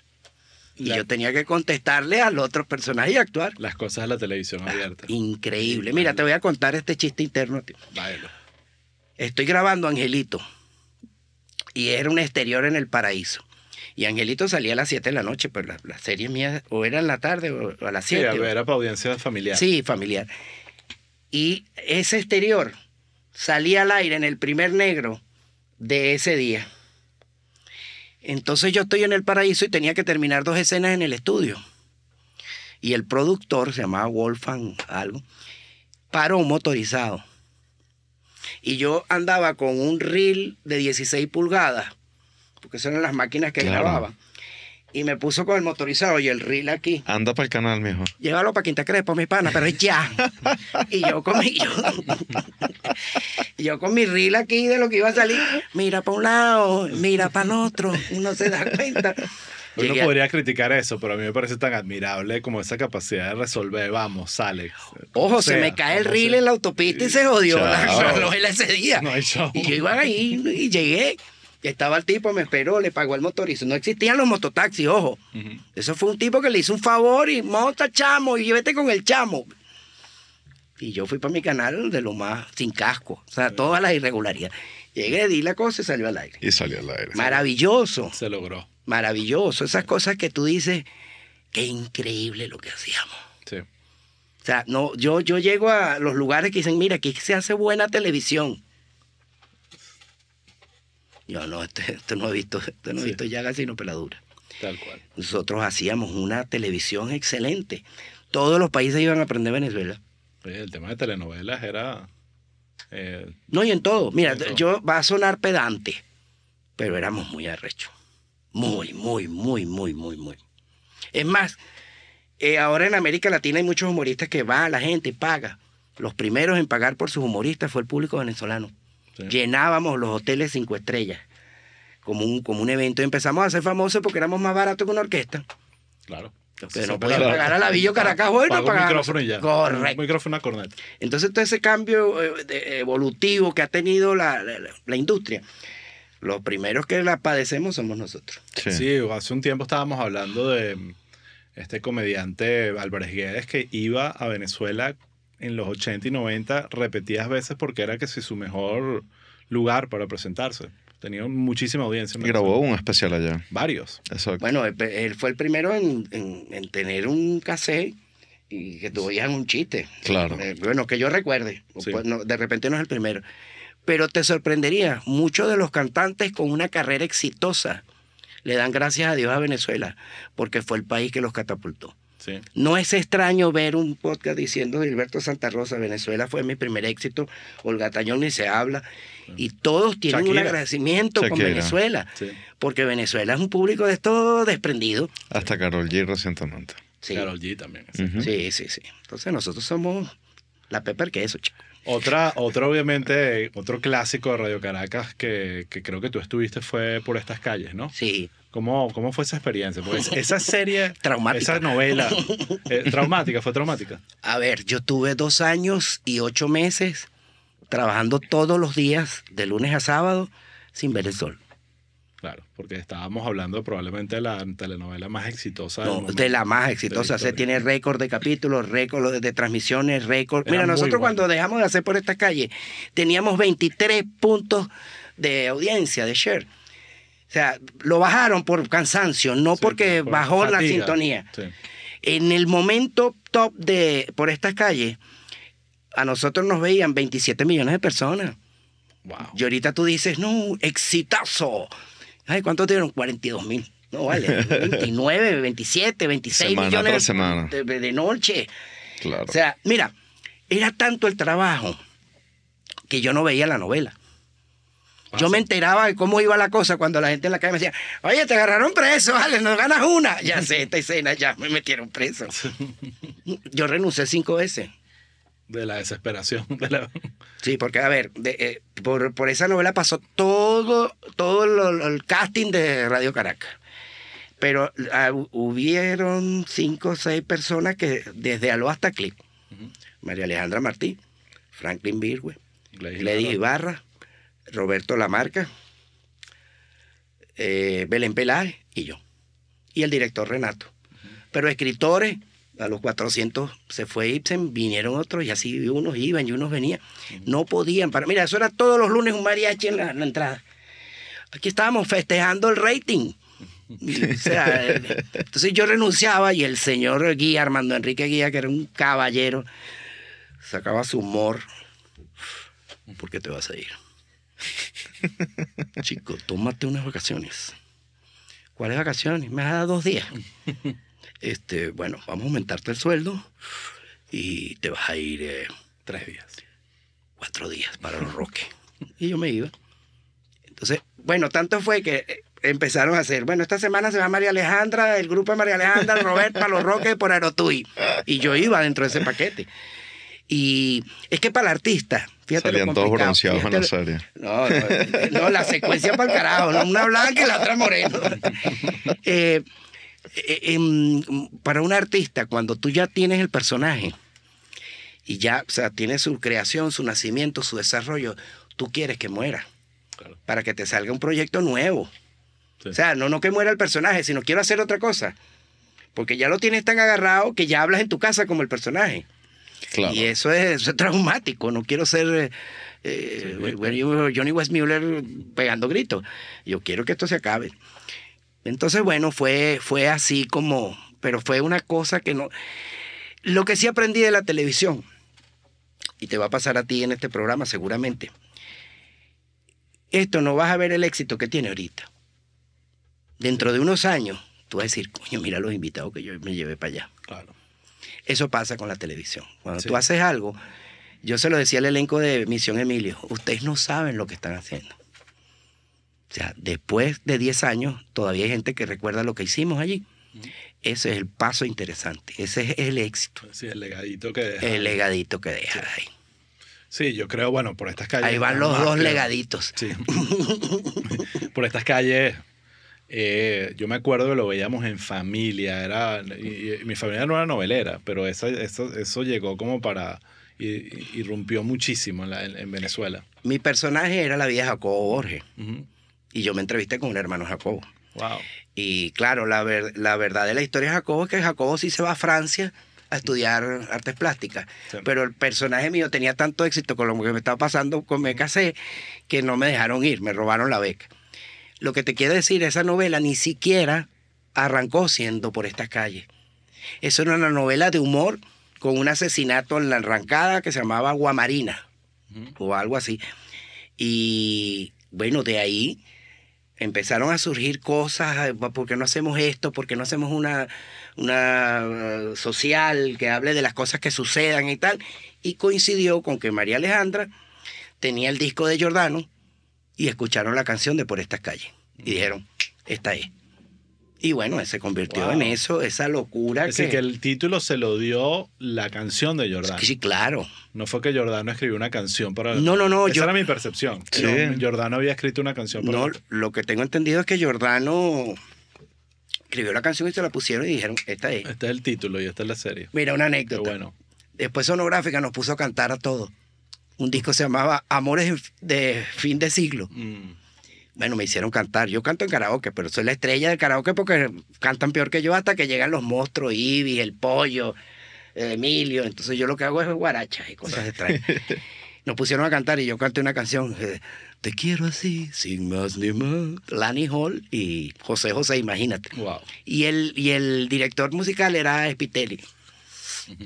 Y yo tenía que contestarle al otro personaje y actuar. Las cosas de la televisión ah, abierta. Increíble. Mira, te voy a contar este chiste interno. Estoy grabando Angelito. Y era un exterior en el paraíso. Y Angelito salía a las 7 de la noche, pero las la serie mía o era en la tarde o, a las 7. era para audiencia familiar. Sí, familiar. Y ese exterior salía al aire en el primer negro de ese día. Entonces yo estoy en el paraíso y tenía que terminar dos escenas en el estudio. Y el productor, se llamaba Wolfgang algo, paró motorizado. Y yo andaba con un reel de 16 pulgadas, porque eran las máquinas que grababa y me puso con el motorizado y el reel aquí. Anda para el canal, mejor Llévalo para Quinta Crespo, mi pana, pero ya. y yo con mi, yo, con mi reel aquí de lo que iba a salir, mira para un lado, mira para el otro, Uno se da cuenta. Uno podría criticar eso, pero a mí me parece tan admirable como esa capacidad de resolver, vamos, sale. Ojo, se me cae el reel en la autopista y se jodió la, [LAUGHS] ese día. No hay show. Y yo iba ahí y llegué estaba el tipo, me esperó, le pagó el motorizo. No existían los mototaxis, ojo. Eso fue un tipo que le hizo un favor y monta chamo y llévete con el chamo. Y yo fui para mi canal de lo más sin casco, o sea, todas las irregularidades. Llegué, di la cosa y salió al aire. Y salió al aire. Maravilloso. Se logró. Maravilloso. Esas cosas que tú dices, qué increíble lo que hacíamos. Sí. O sea, no, yo, yo llego a los lugares que dicen, mira, aquí se hace buena televisión. Yo no, esto, este no he visto, este no visto llagas sino peladura. Tal cual. Nosotros hacíamos una televisión excelente. Todos los países iban a aprender Venezuela. el tema de telenovelas era. Eh, no, y en todo. Mira, yo va a sonar pedante, pero éramos muy arrecho Muy, muy, muy, muy, muy, muy. Es más, eh, ahora en América Latina hay muchos humoristas que va, la gente y paga. Los primeros en pagar por sus humoristas fue el público venezolano. Llenábamos los hoteles cinco estrellas como un, como un evento. Y empezamos a ser famosos porque éramos más baratos que una orquesta. Claro. Entonces, no pagar a la Villa Caracas hoy, no micrófono y ya. Correcto. Un micrófono corneta. Entonces, todo ese cambio eh, evolutivo que ha tenido la, industria, los primeros que la padecemos somos nosotros. Sí. sí. hace un tiempo estábamos hablando de este comediante Álvarez Guedes que iba a Venezuela en los 80 y 90 repetidas veces porque era que su mejor lugar para presentarse. Tenía muchísima audiencia. Y grabó un especial allá. Varios. Bueno, él fue el primero en, tener un cassette y que tuvieran un chiste. Claro. Eh, bueno, que yo recuerde. Pues, de repente no es el primero. Pero te sorprendería, muchos de los cantantes con una carrera exitosa le dan gracias a Dios a Venezuela porque fue el país que los catapultó. No es extraño ver un podcast diciendo Gilberto Santa Rosa, Venezuela fue mi primer éxito, Olga Tañón ni se habla, y todos tienen un agradecimiento con Venezuela, porque Venezuela es un público de todo desprendido. Hasta Carol G recientemente. Sí. Carol G también. Sí, sí, sí. Entonces nosotros somos la pepper que eso, Otra, otra, obviamente, otro clásico de Radio Caracas que, que creo que tú estuviste fue por estas calles, ¿no? Sí. ¿Cómo, fue esa experiencia? Pues, esa serie, [LAUGHS] traumática. esa novela, eh, traumática, fue traumática. A ver, yo tuve dos años y ocho meses trabajando todos los días, de lunes a sábado, sin ver el sol. Claro, porque estábamos hablando probablemente de la telenovela más exitosa. de la más exitosa. se tiene récord de capítulos, récord de, transmisiones, récord. Mira, nosotros cuando dejamos de hacer por esta calle, teníamos 23 puntos de audiencia, de share. O sea, lo bajaron por cansancio, no porque bajó la sintonía. En el momento top de por estas calles, a nosotros nos veían 27 millones de personas. Y ahorita tú dices, no, exitazo. Ay, ¿cuánto 42 mil. No, vale, 29, 27, 26 millones semana. De, de, noche. Claro. O sea, mira, era tanto el trabajo que yo no veía la novela. Yo me enteraba de cómo iba la cosa cuando la gente en la calle me decía, oye, te agarraron preso, vale, nos ganas una. [LAUGHS] Ya sé, esta escena, ya me metieron preso. [LAUGHS] Yo renuncié cinco veces. De la desesperación. Sí, porque, a ver, eh, por, esa novela pasó todo, todo el casting de Radio Caracas. Pero ah, hubieron cinco o seis personas que, desde Aló hasta Clip, María Alejandra Martí, Franklin Birgüe, Lady Ibarra, Roberto Lamarca, eh, Belén Peláez y yo. Y el director Renato. Pero escritores, a los 400 se fue Ibsen, vinieron otros y así unos iban y unos venían. No podían. Para, mira, eso era todos los lunes un mariachi en la, entrada. Aquí estábamos festejando el rating. [LAUGHS] entonces yo renunciaba y el señor Guía, Armando Enrique Guía, que era un caballero, sacaba su humor. ¿Por qué te vas a ir? Chico, tómate unas vacaciones. ¿Cuáles vacaciones? Me has dado dos días. Este, bueno, vamos a aumentarte el sueldo y te vas a ir eh, tres días. Cuatro días para los Roque Y yo me iba. Entonces, bueno, tanto fue que eh, empezaron a hacer, bueno, esta semana se va María Alejandra, el grupo de María Alejandra, Robert para los Roques por Aerotuy. Y yo iba dentro de ese paquete. Y es que para el artista, fíjate. Salían todos bronceados en la serie. No, no, no, la secuencia para el carajo, una blanca y la otra morena. Eh, eh, em, para un artista, cuando tú ya tienes el personaje y ya, o sea, tiene su creación, su nacimiento, su desarrollo, tú quieres que muera para que te salga un proyecto nuevo. O sea, no, no que muera el personaje, sino quiero hacer otra cosa. Porque ya lo tienes tan agarrado que ya hablas en tu casa como el personaje. Y eso es, traumático, no quiero ser eh, eh, Johnny West pegando gritos. Yo quiero que esto se acabe. Entonces, bueno, fue, fue así como, pero fue una cosa que no... Lo que sí aprendí de la televisión, y te va a pasar a ti en este programa seguramente, esto no vas a ver el éxito que tiene ahorita. Dentro de unos años, tú vas a decir, coño, mira los invitados que yo me llevé para allá. Claro. Eso pasa con la televisión. Cuando tú haces algo, yo se lo decía al elenco de Misión Emilio, ustedes no saben lo que están haciendo. O sea, después de 10 años, todavía hay gente que recuerda lo que hicimos allí. Ese es el paso interesante, ese es el éxito. Pues sí, el legadito que deja. El legadito que deja ahí. Sí, yo creo, bueno, por estas calles. Ahí van los dos legaditos. Sí. [LAUGHS] por estas calles eh, yo me acuerdo que lo veíamos en familia, era, mi familia no era novelera, pero eso, eso, llegó como para, irrumpió muchísimo en, Venezuela. Mi personaje era la vida de Jacobo Borges, y yo me entrevisté con un hermano Jacobo. Wow. Y claro, la, verdad de la historia de Jacobo es que Jacobo sí se va a Francia a estudiar artes plásticas. Pero el personaje mío tenía tanto éxito con lo que me estaba pasando, con me casé, que no me dejaron ir, me robaron la beca. Lo que te quiero decir, esa novela ni siquiera arrancó siendo por estas calles. Eso era una novela de humor con un asesinato en la arrancada que se llamaba Guamarina o algo así. Y bueno, de ahí empezaron a surgir cosas, ¿por qué no hacemos esto? ¿Por qué no hacemos una, una eh, social que hable de las cosas que sucedan y tal? Y coincidió con que María Alejandra tenía el disco de Giordano y escucharon la canción de Por estas calles y dijeron, esta es. Y bueno, se convirtió en eso, esa locura. que... el título se lo dio la canción de Jordano. Sí, claro. No fue que Jordano escribió una canción para. No, no, no. Esa yo... era mi percepción. Jordano había escrito una canción para. No, lo que tengo entendido es que Jordano escribió la canción y se la pusieron y dijeron, esta es. Este es el título y esta es la serie. Mira, una anécdota. bueno. Después Sonográfica nos puso a cantar a todos un disco se llamaba Amores de fin de siglo. Mm. Bueno, me hicieron cantar. Yo canto en karaoke, pero soy la estrella del karaoke porque cantan peor que yo hasta que llegan los monstruos, Ivy, el pollo, Emilio. Entonces yo lo que hago es guarachas y cosas extrañas. [LAUGHS] Nos pusieron a cantar y yo canté una canción. Eh, Te quiero así, sin más ni más. Lani Hall y José José, imagínate. Wow. Y, el, y el director musical era Spitelli.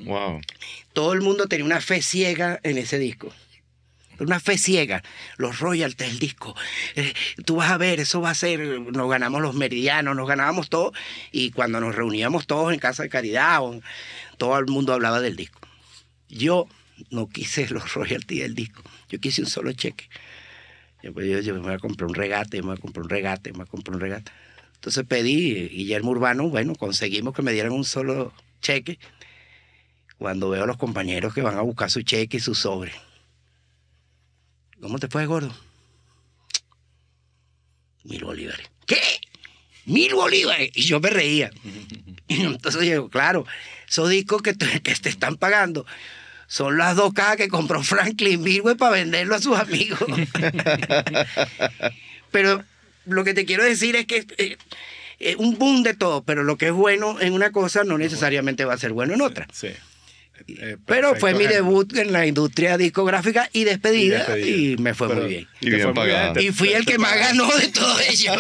Wow. Todo el mundo tenía una fe ciega en ese disco. Una fe ciega. Los royalties del disco. Eh, tú vas a ver, eso va a ser. Nos ganamos los meridianos, nos ganábamos todo. Y cuando nos reuníamos todos en Casa de Caridad, todo el mundo hablaba del disco. Yo no quise los royalties del disco. Yo quise un solo cheque. Pues, yo, yo me voy a comprar un regate, me voy a comprar un regate, me voy a comprar un regate. Entonces pedí, eh, Guillermo Urbano, bueno, conseguimos que me dieran un solo cheque cuando veo a los compañeros que van a buscar su cheque y su sobre. ¿Cómo te fue, gordo? Mil bolívares. ¿Qué? Mil bolívares. Y yo me reía. Y entonces digo, claro, esos discos que te, están pagando son las dos cajas que compró Franklin Virgüe para venderlo a sus amigos. [LAUGHS] pero lo que te quiero decir es que es eh, eh, un boom de todo, pero lo que es bueno en una cosa no necesariamente va a ser bueno en otra. Sí. Eh, eh, pero fue mi debut en la industria discográfica y despedida, y, me fue muy bien. Y, fui el que más ganó de todo ello.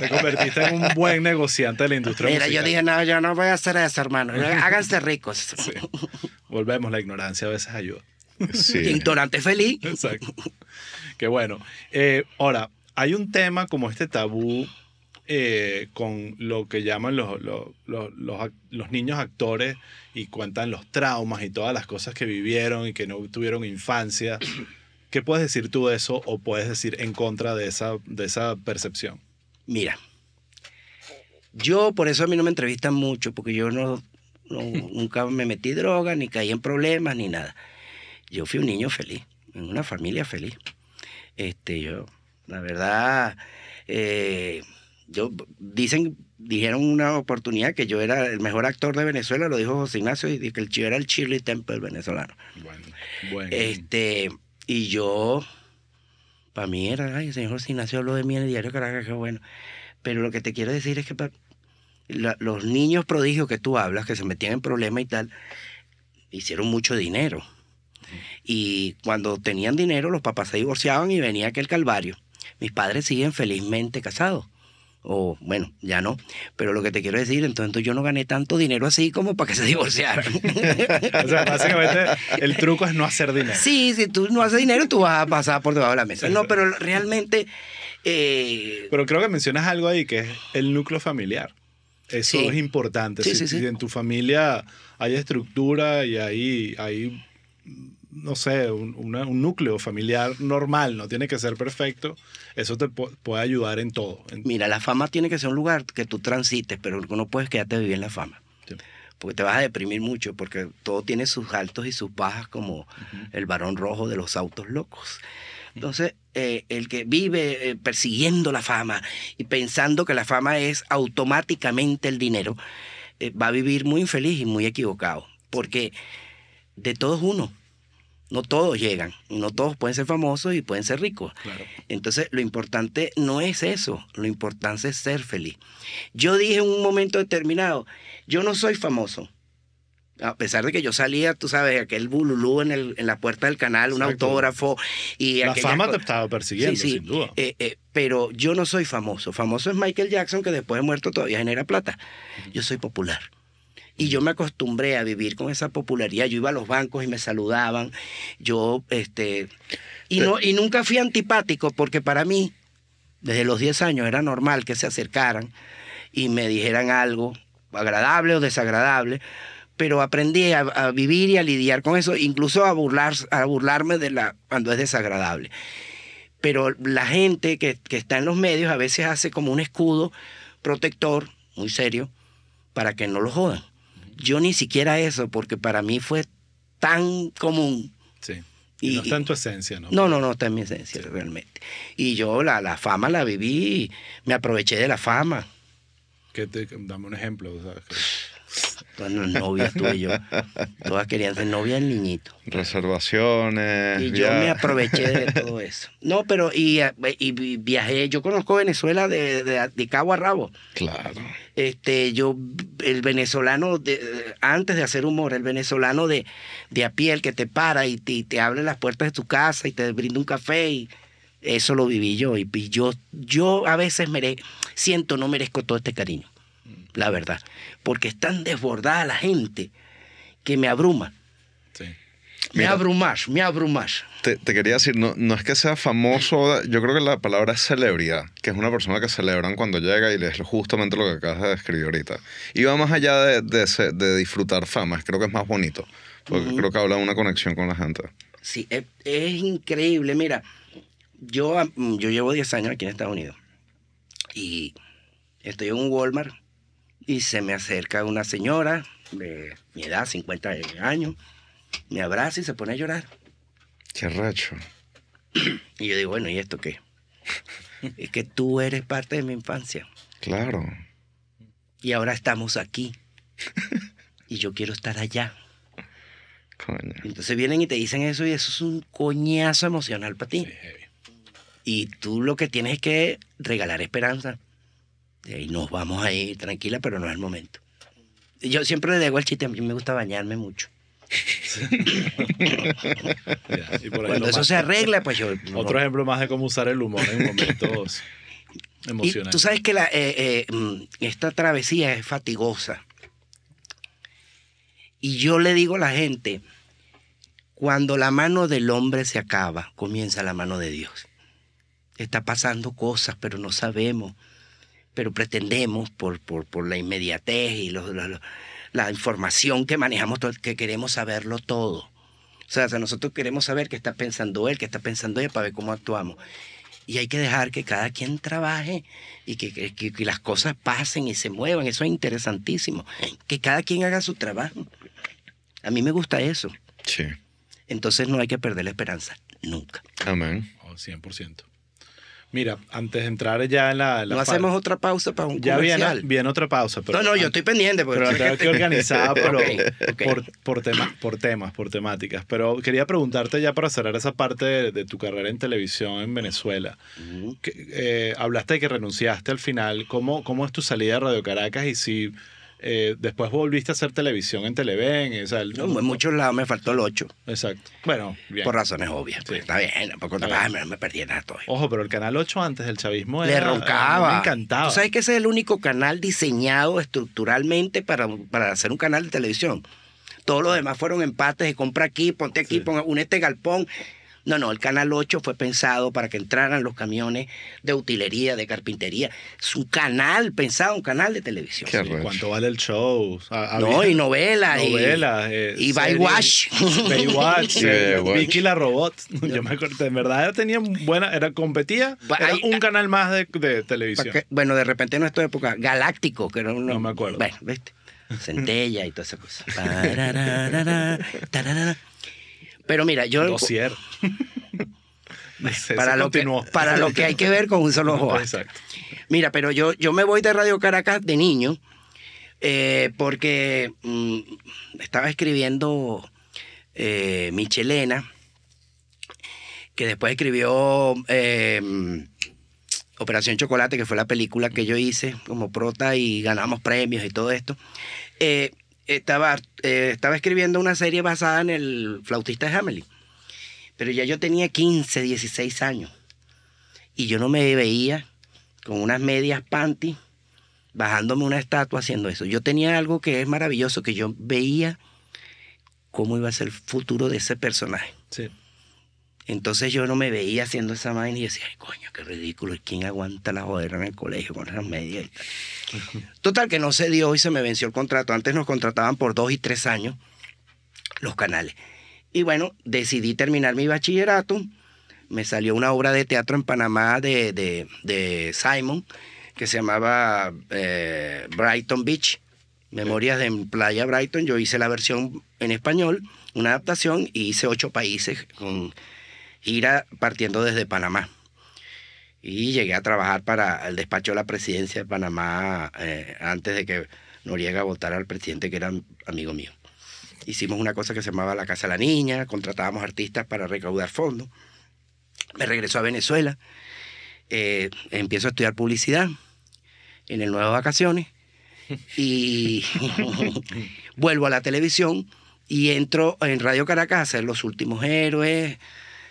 Te convertiste en un buen negociante de la industria Mira, yo dije, no, yo no voy a hacer eso, hermano. [LAUGHS] Háganse ricos. Volvemos, la ignorancia a veces ayuda. Sí. Ignorante feliz. Exacto. Qué bueno. Eh, ahora, hay un tema como este tabú eh, con lo que llaman los, los, niños actores y cuentan los traumas y todas las cosas que vivieron y que no tuvieron infancia. [CLEARS THROAT] ¿Qué puedes decir tú de eso o puedes decir en contra de esa, de esa percepción? Mira, yo por eso a mí no me entrevistan mucho, porque yo no, [LAUGHS] nunca me metí droga, ni caí en problemas, ni nada. Yo fui un niño feliz, en una familia feliz. Este, yo, la verdad, eh, yo, dicen, dijeron una oportunidad que yo era el mejor actor de Venezuela, lo dijo José Ignacio, y que el chivo era el Shirley Temple venezolano. Bueno, bueno. Este, y yo, para mí era, ay, el señor José Ignacio habló de mí en el diario Caracas, qué bueno. Pero lo que te quiero decir es que los niños prodigios que tú hablas, que se metían en problemas y tal, hicieron mucho dinero. Y cuando tenían dinero, los papás se divorciaban y venía aquel calvario. Mis padres siguen felizmente casados o bueno, ya no. Pero lo que te quiero decir, entonces yo no gané tanto dinero así como para que se [LAUGHS] divorciaran. o sea, básicamente el truco es no hacer dinero. Sí, si tú no haces dinero, tú vas a pasar por debajo de la mesa. No, pero realmente... Eh, pero creo que mencionas algo ahí que es el núcleo familiar. Eso es importante. si, en tu familia hay estructura y hay no sé, un, núcleo familiar normal, no tiene que ser perfecto, eso te puede ayudar en todo. Mira, la fama tiene que ser un lugar que tú transites, pero no puedes quedarte viviendo vivir en la fama. Porque te vas a deprimir mucho, porque todo tiene sus altos y sus bajas, como el varón rojo de los autos locos. Entonces, eh, el que vive eh, persiguiendo la fama y pensando que la fama es automáticamente el dinero, eh, va a vivir muy infeliz y muy equivocado, porque de todos uno no todos llegan, no todos pueden ser famosos y pueden ser ricos. Entonces, lo importante no es eso, lo importante es ser feliz. Yo dije en un momento determinado, yo no soy famoso. A pesar de que yo salía, tú sabes, aquel bululú en, en la puerta del canal, un autógrafo. Y la fama te estaba persiguiendo, sin duda. Eh, eh, pero yo no soy famoso. Famoso es Michael Jackson, que después de muerto todavía genera plata. Yo soy popular. Y yo me acostumbré a vivir con esa popularidad. Yo iba a los bancos y me saludaban. Yo, este. Y, no, y nunca fui antipático, porque para mí, desde los 10 años, era normal que se acercaran y me dijeran algo, agradable o desagradable pero aprendí a, vivir y a lidiar con eso, incluso a, burlar, a burlarme de la, cuando es desagradable. Pero la gente que, que, está en los medios a veces hace como un escudo protector, muy serio, para que no lo jodan yo ni siquiera eso, porque para mí fue tan común. Sí. Y, no está en tu esencia, ¿no? No, no, no está en mi esencia, realmente. Y yo la, la fama la viví, me aproveché de la fama. te, dame un ejemplo. ¿sabes? todas las novias, tuve yo. Todas querían ser novia del niñito. Reservaciones. Y yo me aproveché de [LAUGHS] todo eso. No, pero y, y viajé. Yo conozco Venezuela de, de, cabo a rabo. Claro. Este, yo, el venezolano, de, antes de hacer humor, el venezolano de, a piel que te para y te, te abre las puertas de tu casa y te brinda un café y eso lo viví yo. Y, yo, yo a veces siento no merezco todo este cariño la verdad, porque es tan desbordada la gente que me abruma. Sí. me abrumas, me abrumas. Te, quería decir, no, no, es que sea famoso, yo creo que la palabra es celebridad, que es una persona que celebran cuando llega y es justamente lo que acabas de describir ahorita. Y va más allá de, disfrutar fama, creo que es más bonito, porque creo que habla de una conexión con la gente. Sí, es, increíble. Mira, yo, yo llevo 10 años aquí en Estados Unidos y estoy en un Walmart y se me acerca una señora de mi edad, 50 años, me abraza y se pone a llorar. Qué racho. Y yo digo, bueno, ¿y esto qué? [LAUGHS] es que tú eres parte de mi infancia. Claro. Y ahora estamos aquí. y yo quiero estar allá. Entonces vienen y te dicen eso y eso es un coñazo emocional para ti. y tú lo que tienes es que regalar esperanza y nos vamos a ir tranquila, pero no es el momento. Yo siempre le digo el chiste, a mí me gusta bañarme mucho. [LAUGHS] Cuando eso se arregla, pues yo... Otro ejemplo más de cómo usar el humor en momentos [LAUGHS] emocionales. tú sabes que eh, eh, mm, esta travesía es fatigosa. Y yo le digo a la gente, cuando la mano del hombre se acaba, comienza la mano de Dios. Está pasando cosas, pero no sabemos pero pretendemos por, por, la inmediatez y los, la información que manejamos, que queremos saberlo todo. O sea, nosotros queremos saber qué está pensando él, qué está pensando ella, para ver cómo actuamos. Y hay que dejar que cada quien trabaje y que, las cosas pasen y se muevan. Eso es interesantísimo. Que cada quien haga su trabajo. A mí me gusta eso. Sí. Entonces no hay que perder la esperanza. Nunca. Amén. 100%. Mira, antes de entrar ya en la... no hacemos otra pausa para un ya comercial. Viene, viene otra pausa. Pero, no, no, yo estoy pendiente. Porque... Pero tengo que organizar [LAUGHS] Por, temas, por temas, por temáticas. Pero quería preguntarte ya para cerrar esa parte de, tu carrera en televisión en Venezuela. Eh, hablaste de que renunciaste al final. ¿Cómo, ¿Cómo es tu salida de Radio Caracas y si eh, después volviste a hacer televisión en Televen. en muchos lados me faltó el 8. Exacto. Bueno, Por razones obvias. Pues, está bien, porque me, perdí nada todo. Ojo, pero el canal 8 antes del chavismo Le roncaba. me encantaba. sabes que ese es el único canal diseñado estructuralmente para, hacer un canal de televisión? Todos los demás fueron empates de compra aquí, ponte aquí, ponte un este galpón. No, no, el canal 8 fue pensado para que entraran los camiones de utilería, de carpintería. Su canal pensado, un canal de televisión. Qué ¿Cuánto vale el show? Ah, ah, no, y novelas. Novelas. Y, eh, y Baywatch. [LAUGHS] Eh, Baywatch. Vicky la Robot. [LAUGHS] Yo me acuerdo, de verdad tenía buena, era competía. Era un canal más de, televisión. bueno, de repente en nuestra época, Galáctico, que era uno. No me acuerdo. Bueno, ¿viste? Centella y toda esa cosa. [LAUGHS] Pero mira, yo... [LAUGHS] para, lo que, para lo que hay que ver con un solo ojo. [LAUGHS] Exacto. Mira, pero yo, yo me voy de Radio Caracas de niño eh, porque mm, estaba escribiendo eh, Michelena, que después escribió eh, Operación Chocolate, que fue la película que yo hice como prota y ganamos premios y todo esto estaba, eh, estaba escribiendo una serie basada en el flautista de Hamelin. Pero ya yo tenía 15, 16 años. Y yo no me veía con unas medias panty bajándome una estatua haciendo eso. Yo tenía algo que es maravilloso, que yo veía cómo iba a ser el futuro de ese personaje. Sí. Entonces yo no me veía haciendo esa vaina y decía, ay, coño, qué ridículo, quién aguanta la jodera en el colegio con esas medias? [LAUGHS] Total, que no se dio y se me venció el contrato. Antes nos contrataban por dos y tres años los canales. Y bueno, decidí terminar mi bachillerato. Me salió una obra de teatro en Panamá de, de, Simon que se llamaba eh, Brighton Beach, Memorias de Playa Brighton. Yo hice la versión en español, una adaptación, y hice ocho países con ira partiendo desde Panamá. Y llegué a trabajar para el despacho de la presidencia de Panamá eh, antes de que Noriega votara al presidente, que era amigo mío. Hicimos una cosa que se llamaba La Casa de la Niña, contratábamos artistas para recaudar fondos. Me regreso a Venezuela, eh, empiezo a estudiar publicidad en el Nuevo Vacaciones y [LAUGHS] vuelvo a la televisión y entro en Radio Caracas a hacer Los Últimos Héroes,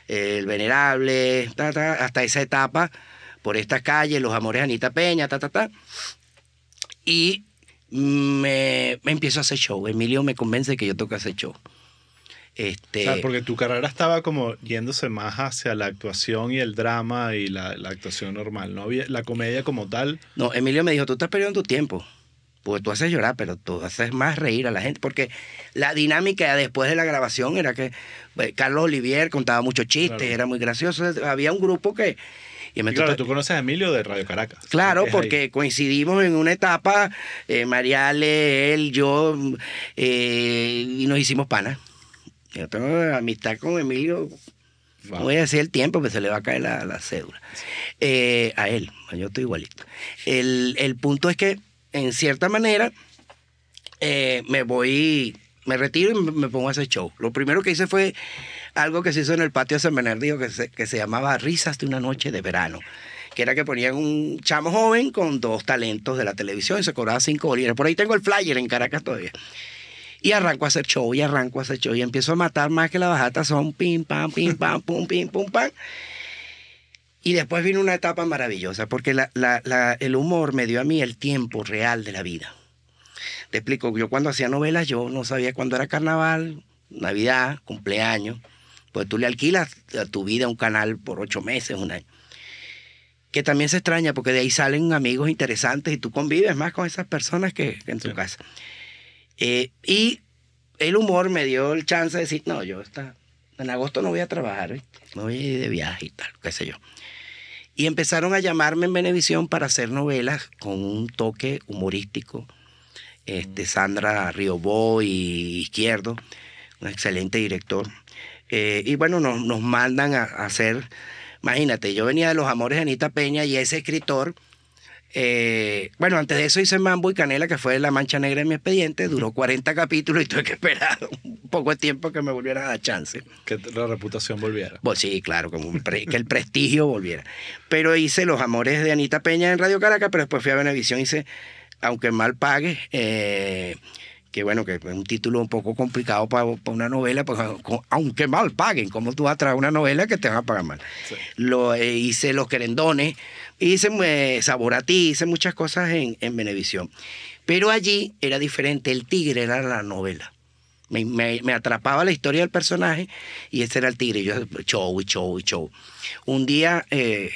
el Venerable, hasta esa etapa, por estas calles, Los Amores Anita Peña, ta, ta, Y me, empiezo a hacer show. Emilio me convence que yo tengo hacer show. Este... porque tu carrera estaba como yéndose más hacia la actuación y el drama y la, actuación normal, ¿no? La comedia como tal. No, Emilio me dijo, tú estás perdiendo tu tiempo. Pues tú haces llorar, pero tú haces más reír a la gente. Porque la dinámica después de la grabación era que pues, Carlos Olivier contaba muchos chistes, era muy gracioso. Había un grupo que, claro, tú conoces a Emilio de Radio Caracas. Claro, porque coincidimos en una etapa, eh, Mariale, él, yo, eh, y nos hicimos panas. Yo tengo amistad con Emilio, voy a decir el tiempo, que pues, se le va a caer la, cédula. Eh, a él, yo estoy igualito. el punto es que en cierta manera, eh, me voy, me retiro y me pongo a hacer show. Lo primero que hice fue algo que se hizo en el patio de San Bernardino que se, llamaba Risas de una noche de verano que era que ponían un chamo joven con dos talentos de la televisión y se cobraba cinco bolívares. Por ahí tengo el flyer en Caracas todavía. Y arranco a hacer show, y arranco a hacer show, y empiezo a matar más que la bajata son pim, pam, pim, pam, pum, pim, pum, pam. Y después vino una etapa maravillosa, porque el humor me dio a mí el tiempo real de la vida. Te explico, yo cuando hacía novelas, yo no sabía cuándo era carnaval, Navidad, cumpleaños. Pues tú le alquilas a tu vida un canal por ocho meses, un año. Que también se extraña, porque de ahí salen amigos interesantes y tú convives más con esas personas que, en tu casa. Eh, y el humor me dio el chance de decir, no, yo está, en agosto no voy a trabajar, no me voy de viaje y tal, qué sé yo. Y empezaron a llamarme en Venevisión para hacer novelas con un toque humorístico. Este, Sandra Riobó y Izquierdo, un excelente director. Eh, y bueno, nos, mandan a, hacer, imagínate, yo venía de Los Amores de Anita Peña y ese escritor eh, bueno, antes de eso hice Mambo y Canela, que fue la mancha negra de mi expediente. Duró 40 capítulos y tuve que esperar [LAUGHS] un poco de tiempo que me volviera a dar chance. Que la reputación volviera. Pues sí, claro, como que el prestigio volviera. Pero hice Los Amores de Anita Peña en Radio Caracas, pero después fui a Venevisión y hice Aunque Mal Pague. Eh, que bueno, que es un título un poco complicado para, una novela, pues, aunque mal paguen, ¿cómo tú vas a traer una novela que te van a pagar mal? Lo eh, hice Los Querendones, hice eh, a ti, hice muchas cosas en, en Venevisión. Pero allí era diferente, el tigre era la novela. Me, atrapaba la historia del personaje y ese era el tigre. Yo, show show show. Un día, eh,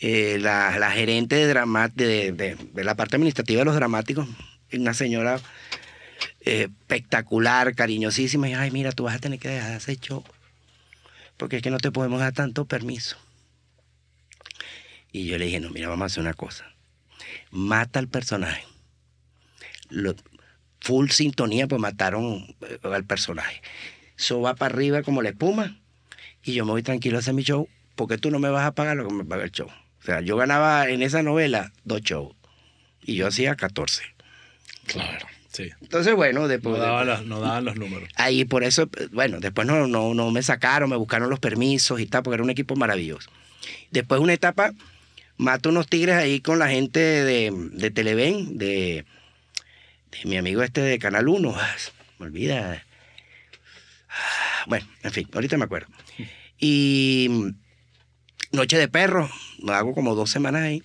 eh, la, gerente de, de, la parte administrativa de los dramáticos, una señora espectacular, cariñosísima, y ay, mira, tú vas a tener que dejar de hacer show porque es que no te podemos dar tanto permiso. Y yo le dije, no, mira, vamos a hacer una cosa. Mata al personaje. full sintonía, pues mataron eh, al personaje. Eso va para arriba como la espuma. Y yo me voy tranquilo a hacer mi show, porque tú no me vas a pagar lo que me paga el show. O sea, yo ganaba en esa novela dos shows. Y yo hacía 14. Claro. Sí. Entonces, bueno, después. No daban, los, no daban los números. Ahí, por eso, bueno, después no, no, no me sacaron, me buscaron los permisos y tal, porque era un equipo maravilloso. Después, una etapa mato unos tigres ahí con la gente de, de Televen, de, de, mi amigo este de Canal 1. Ah, me olvida. Ah, bueno, en fin, ahorita me acuerdo. Y Noche de Perro, lo hago como dos semanas ahí.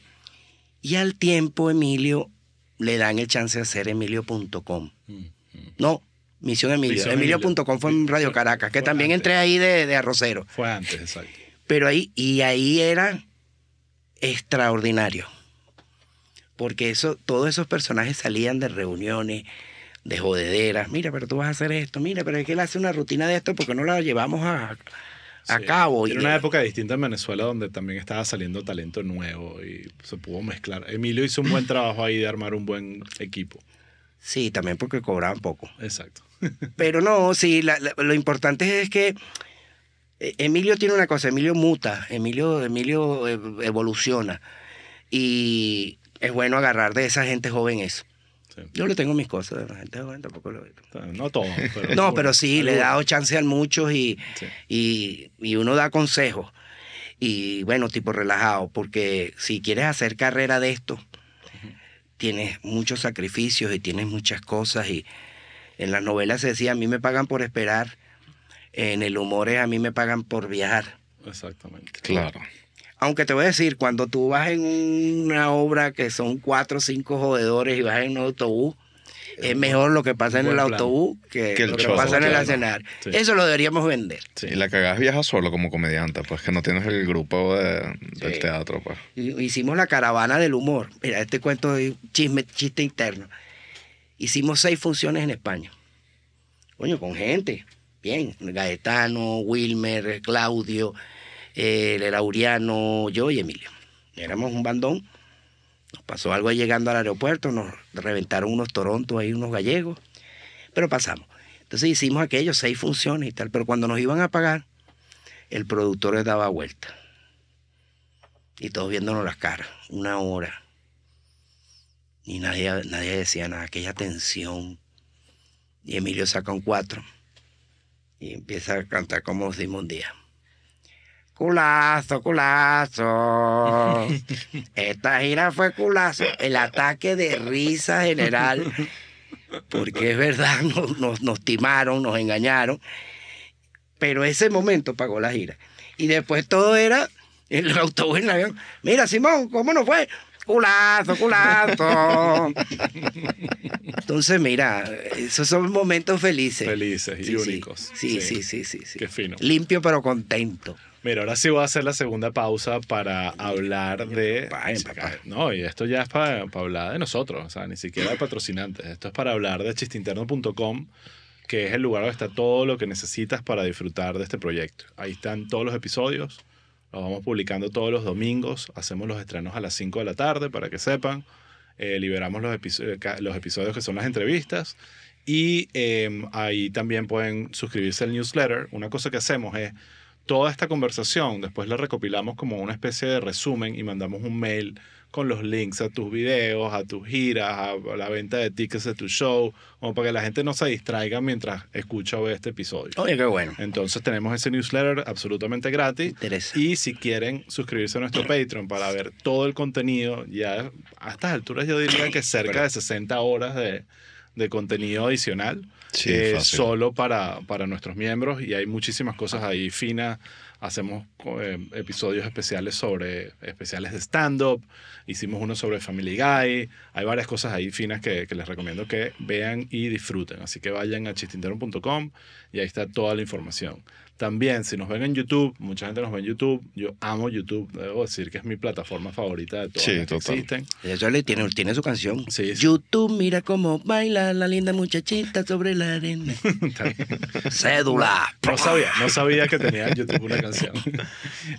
Y al tiempo, Emilio, le dan el chance de hacer emilio.com. Mm-hmm. No, Misión Emilio. Emilio.com fue en Radio Caracas, que también entré ahí de, de arrocero. Fue antes, exacto. Pero ahí, y ahí era extraordinario. Porque eso, todos esos personajes salían de reuniones, de jodederas. Mira, pero tú vas a hacer esto. Mira, pero es que él hace una rutina de esto porque no la llevamos a, cabo. Era una época distinta en Venezuela donde también estaba saliendo talento nuevo y se pudo mezclar. Emilio hizo un buen trabajo ahí de armar un buen equipo. Sí, también porque cobraban poco. Exacto. pero no, sí, lo importante es que e, Emilio tiene una cosa, Emilio muta, Emilio, Emilio evoluciona. Y es bueno agarrar de esa gente joven eso. Yo le tengo mis cosas de la gente joven, tampoco lo No todo. [LAUGHS] Pero no, pero sí, le he dado chance a muchos y, y, uno da consejos. Y bueno, tipo relajado, porque si quieres hacer carrera de esto, tienes muchos sacrificios y tienes muchas cosas. Y en las novelas se decía, a mí me pagan por esperar en el humor es a mí me pagan por viajar. Exactamente. Claro. Aunque te voy a decir, cuando tú vas en una obra que son cuatro o cinco jodedores y vas en un autobús, es mejor lo que pasa en el autobús que, lo que pasa en el escenario. Eso lo deberíamos vender. Sí, y la cagada viaja solo como comediante, pues que no tienes el grupo del teatro. Pues. Hicimos la caravana del humor. Mira, este cuento es chisme, chiste interno. Hicimos seis funciones en España. Coño, con gente bien, Gaetano, Wilmer, Claudio, eh, el Lauriano, yo y Emilio. Éramos un bandón. Nos pasó algo llegando al aeropuerto, nos reventaron unos torontos ahí, unos gallegos, pero pasamos. Entonces hicimos aquellos seis funciones y tal, pero cuando nos iban a pagar, el productor les daba vuelta. Y todos viéndonos las caras, una hora. Y nadie, decía nada, aquella tensión. Y Emilio saca un cuatro y empieza a cantar como Simón Díaz. Culazo, culazo. [LAUGHS] Esta gira fue culazo. El ataque de risa general, porque es verdad, [LAUGHS] nos, nos, timaron, nos engañaron. Pero ese momento pagó la gira. Y después todo era el autobús en el avión. Mira, Simón, ¿cómo no fue? culazo, culazo. [LAUGHS] Entonces, mira, esos son momentos felices. Felices y únicos. Sí. Sí, sí, sí, Qué fino. Limpio pero contento. Mira, ahora sí voy a hacer la segunda pausa para hablar de... No, y esto ya es para, para hablar de nosotros, o sea, ni siquiera de patrocinantes. Esto es para hablar de chistinterno.com que es el lugar donde está todo lo que necesitas para disfrutar de este proyecto. Ahí están todos los episodios, lo vamos publicando todos los domingos. Hacemos los estrenos a las 5 de la tarde para que sepan. Eh, liberamos los, eh, los, episodios que son las entrevistas. Y em, ahí también pueden suscribirse al newsletter. Una cosa que hacemos es toda esta conversación, después la recopilamos como una especie de resumen y mandamos un mail con los links a tus videos, a tus giras, a la venta de tickets de tu show, como para que la gente no se distraiga mientras escucha o este episodio. Oye, qué bueno. Entonces tenemos ese newsletter absolutamente gratis. Interesante. Y si quieren suscribirse a nuestro [CLEARS THROAT] Patreon para ver todo el contenido, ya a estas alturas yo diría que cerca de 60 horas de, contenido adicional. Eh, solo para, para nuestros miembros y hay muchísimas cosas ahí finas hacemos eh, episodios especiales sobre especiales de stand-up, hicimos uno sobre Family Guy, hay varias cosas ahí finas que, les recomiendo que vean y disfruten, así que vayan a chistintero.com y ahí está toda la información. También, si nos ven en YouTube, mucha gente nos ve en YouTube. Yo amo YouTube, debo decir que es mi plataforma favorita de todas las que existen. Ella le tiene, tiene su canción. Sí, YouTube, mira cómo baila la linda muchachita sobre la arena. [LAUGHS] Cédula. No sabía, no sabía que tenía en YouTube una canción. [LAUGHS]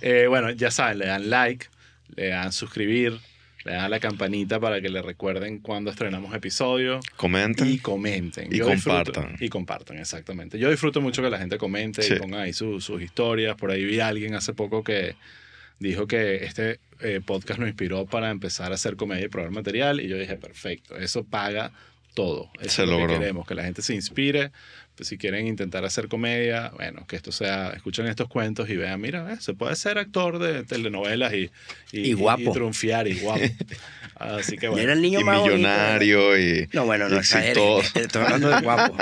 Eh, bueno, ya saben, le dan like, le dan suscribir, le dan a la campanita para que le recuerden cuando estrenamos episodios Comenten. Y comenten. Y compartan. y compartan, exactamente. Yo disfruto mucho que la gente comente y ponga ahí sus historias. Por ahí vi a alguien hace poco que dijo que este eh, podcast nos inspiró para empezar a hacer comedia y probar material. Y yo dije, perfecto, eso paga todo. Eso es lo que queremos, que la gente se inspire pues, si quieren intentar hacer comedia, bueno, que esto sea, escuchen estos cuentos y vean, mira, eh, se puede ser actor de telenovelas y, y, y guapo. y guapo. [LAUGHS] Así que bueno. era el niño millonario y. No, bueno, no, eh, estoy hablando de guapo.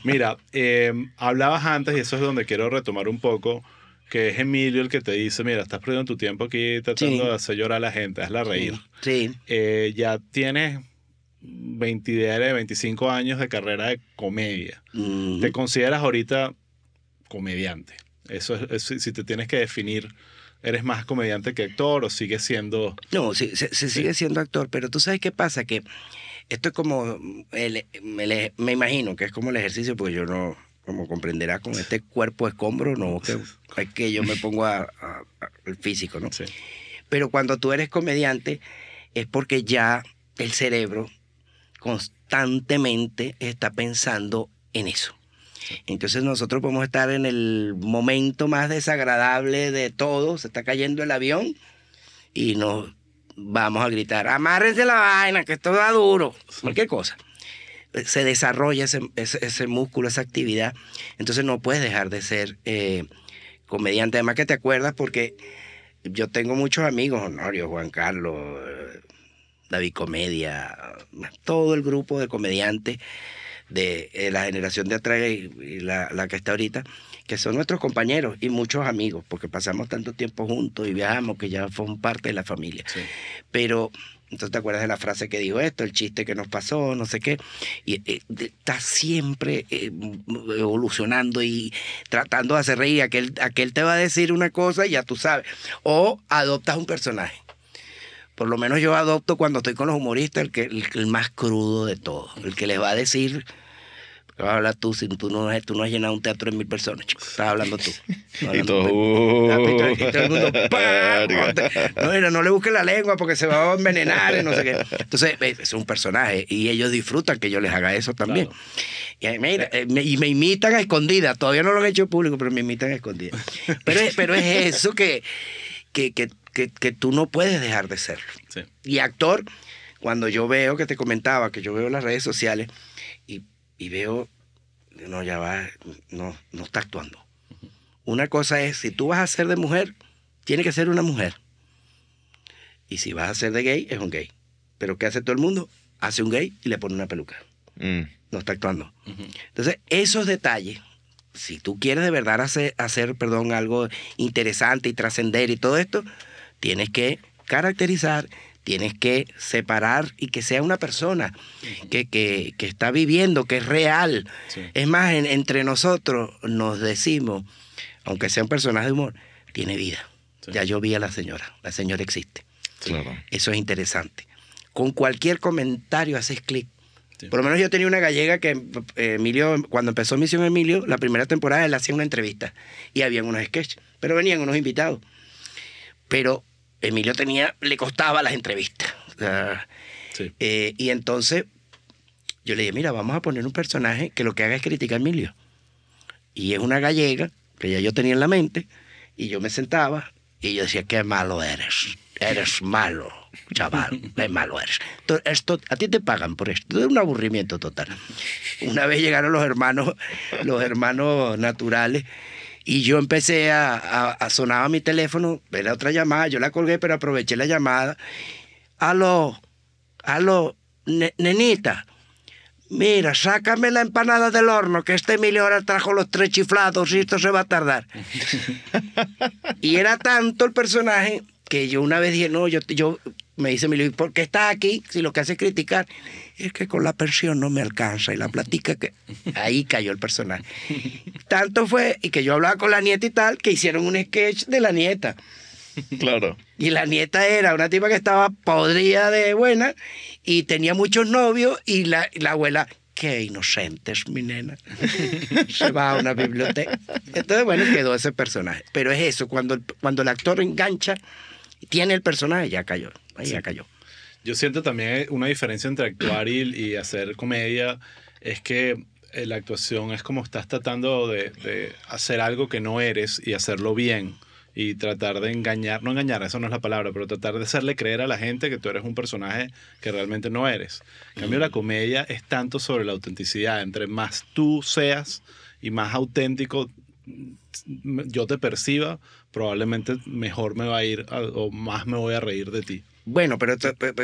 [LAUGHS] mira, em, hablabas antes, y eso es donde quiero retomar un poco que es Emilio el que te dice, mira, estás perdiendo tu tiempo aquí tratando de hacer llorar a la gente, hazla reír. Sí. Eh, ya tienes 20 25 años de carrera de comedia. Te consideras ahorita comediante. Eso es, si te tienes que definir, ¿eres más comediante que actor o sigues siendo...? No, se, sigue siendo actor, pero tú sabes qué pasa, que esto es como, me imagino que es como el ejercicio, porque yo no, como comprenderá con este cuerpo escombro, no que, es que yo me pongo al físico, ¿no? Sí. Pero cuando tú eres comediante es porque ya el cerebro constantemente está pensando en eso. Entonces nosotros podemos estar en el momento más desagradable de todo, se está cayendo el avión y nos vamos a gritar, amárrense la vaina, que esto va duro, cualquier cosa. Se desarrolla ese, músculo, esa actividad, entonces no puedes dejar de ser eh, comediante, además que te acuerdas porque yo tengo muchos amigos, Honorio, Juan Carlos, David Comedia, todo el grupo de comediantes de eh, la generación de atrás y, la, que está ahorita, que son nuestros compañeros y muchos amigos, porque pasamos tanto tiempo juntos y viajamos que ya forman parte de la familia. Pero entonces te acuerdas de la frase que dijo esto, el chiste que nos pasó, no sé qué. Y, eh, está siempre eh, evolucionando y tratando de hacer reír. Aquel, aquel te va a decir una cosa y ya tú sabes. O adoptas un personaje por lo menos yo adopto cuando estoy con los humoristas el, que, el, más crudo de todos. el que les va a decir, habla tú, si tú no, tú no has llenado un teatro de mil personas, chico, estás hablando tú. y, no, mira, no le busques la lengua porque se va a envenenar no sé qué. Entonces, es un personaje y ellos disfrutan que yo les haga eso también. Eh, eh, y, me, imitan a escondida, todavía no lo han hecho público, pero me imitan a escondida. Pero, pero es eso Que, que, que, tú no puedes dejar de serlo. Y actor, cuando yo veo, que te comentaba, que yo veo las redes sociales y, y veo, no, ya va, no, no está actuando. Una cosa es, si tú vas a ser de mujer, tiene que ser una mujer. Y si vas a ser de gay, es un gay. Pero ¿qué hace todo el mundo? Hace un gay y le pone una peluca. Mm. No está actuando. Entonces, esos detalles, si tú quieres de verdad hacer, hacer perdón, algo interesante y trascender y todo esto, tienes que caracterizar, tienes que separar y que sea una persona que, que, está viviendo, que es real. Es más, entre nosotros nos decimos, aunque sea un personaje de humor, tiene vida. Ya yo vi a la señora, la señora existe. Claro. Eso es interesante. Con cualquier comentario haces clic. Por lo menos yo tenía una gallega que Emilio, cuando empezó Misión Emilio, la primera temporada él hacía una entrevista y habían unos sketches, pero venían unos invitados. Pero Emilio tenía, le costaba las entrevistas. Eh, y entonces yo le dije, mira, vamos a poner un personaje que lo que haga es criticar a Emilio. Y es una gallega que ya yo tenía en la mente, y yo me sentaba y yo decía, qué malo eres, eres malo, chaval, qué malo eres. esto, a ti te pagan por esto, es un aburrimiento total. Una vez llegaron los hermanos, los hermanos naturales, y yo empecé a, sonar mi teléfono, era otra llamada, yo la colgué, pero aproveché la llamada. Aló, aló, nenita, mira, sácame la empanada del horno, que este Emilio ahora trajo los tres chiflados y esto se va a tardar. [LAUGHS] y era tanto el personaje que yo una vez dije, no, yo me dice Emilio, ¿por qué está aquí si lo que hace es criticar? Es que con la pensión no me alcanza y la platica que ahí cayó el personaje. [LAUGHS] Tanto fue, y que yo hablaba con la nieta y tal, que hicieron un sketch de la nieta. Claro. Y la nieta era una tipa que estaba podrida de buena y tenía muchos novios y la, abuela, qué inocentes, mi nena. [LAUGHS] Se va a una biblioteca. Entonces, bueno, quedó ese personaje. Pero es eso, cuando cuando el actor engancha, tiene el personaje, ya cayó cayó. Yo siento también eh, una diferencia entre actuar y, hacer comedia, es que eh, la actuación es como estás tratando de, hacer algo que no eres y hacerlo bien. Y tratar de engañar, no engañar, eso no es la palabra, pero tratar de hacerle creer a la gente que tú eres un personaje que realmente no eres. En cambio, la mm. comedia es tanto sobre la autenticidad. Entre más tú seas y más auténtico mm, yo te perciba, probablemente mejor me va a ir o más me voy a reír de ti. Bueno, pero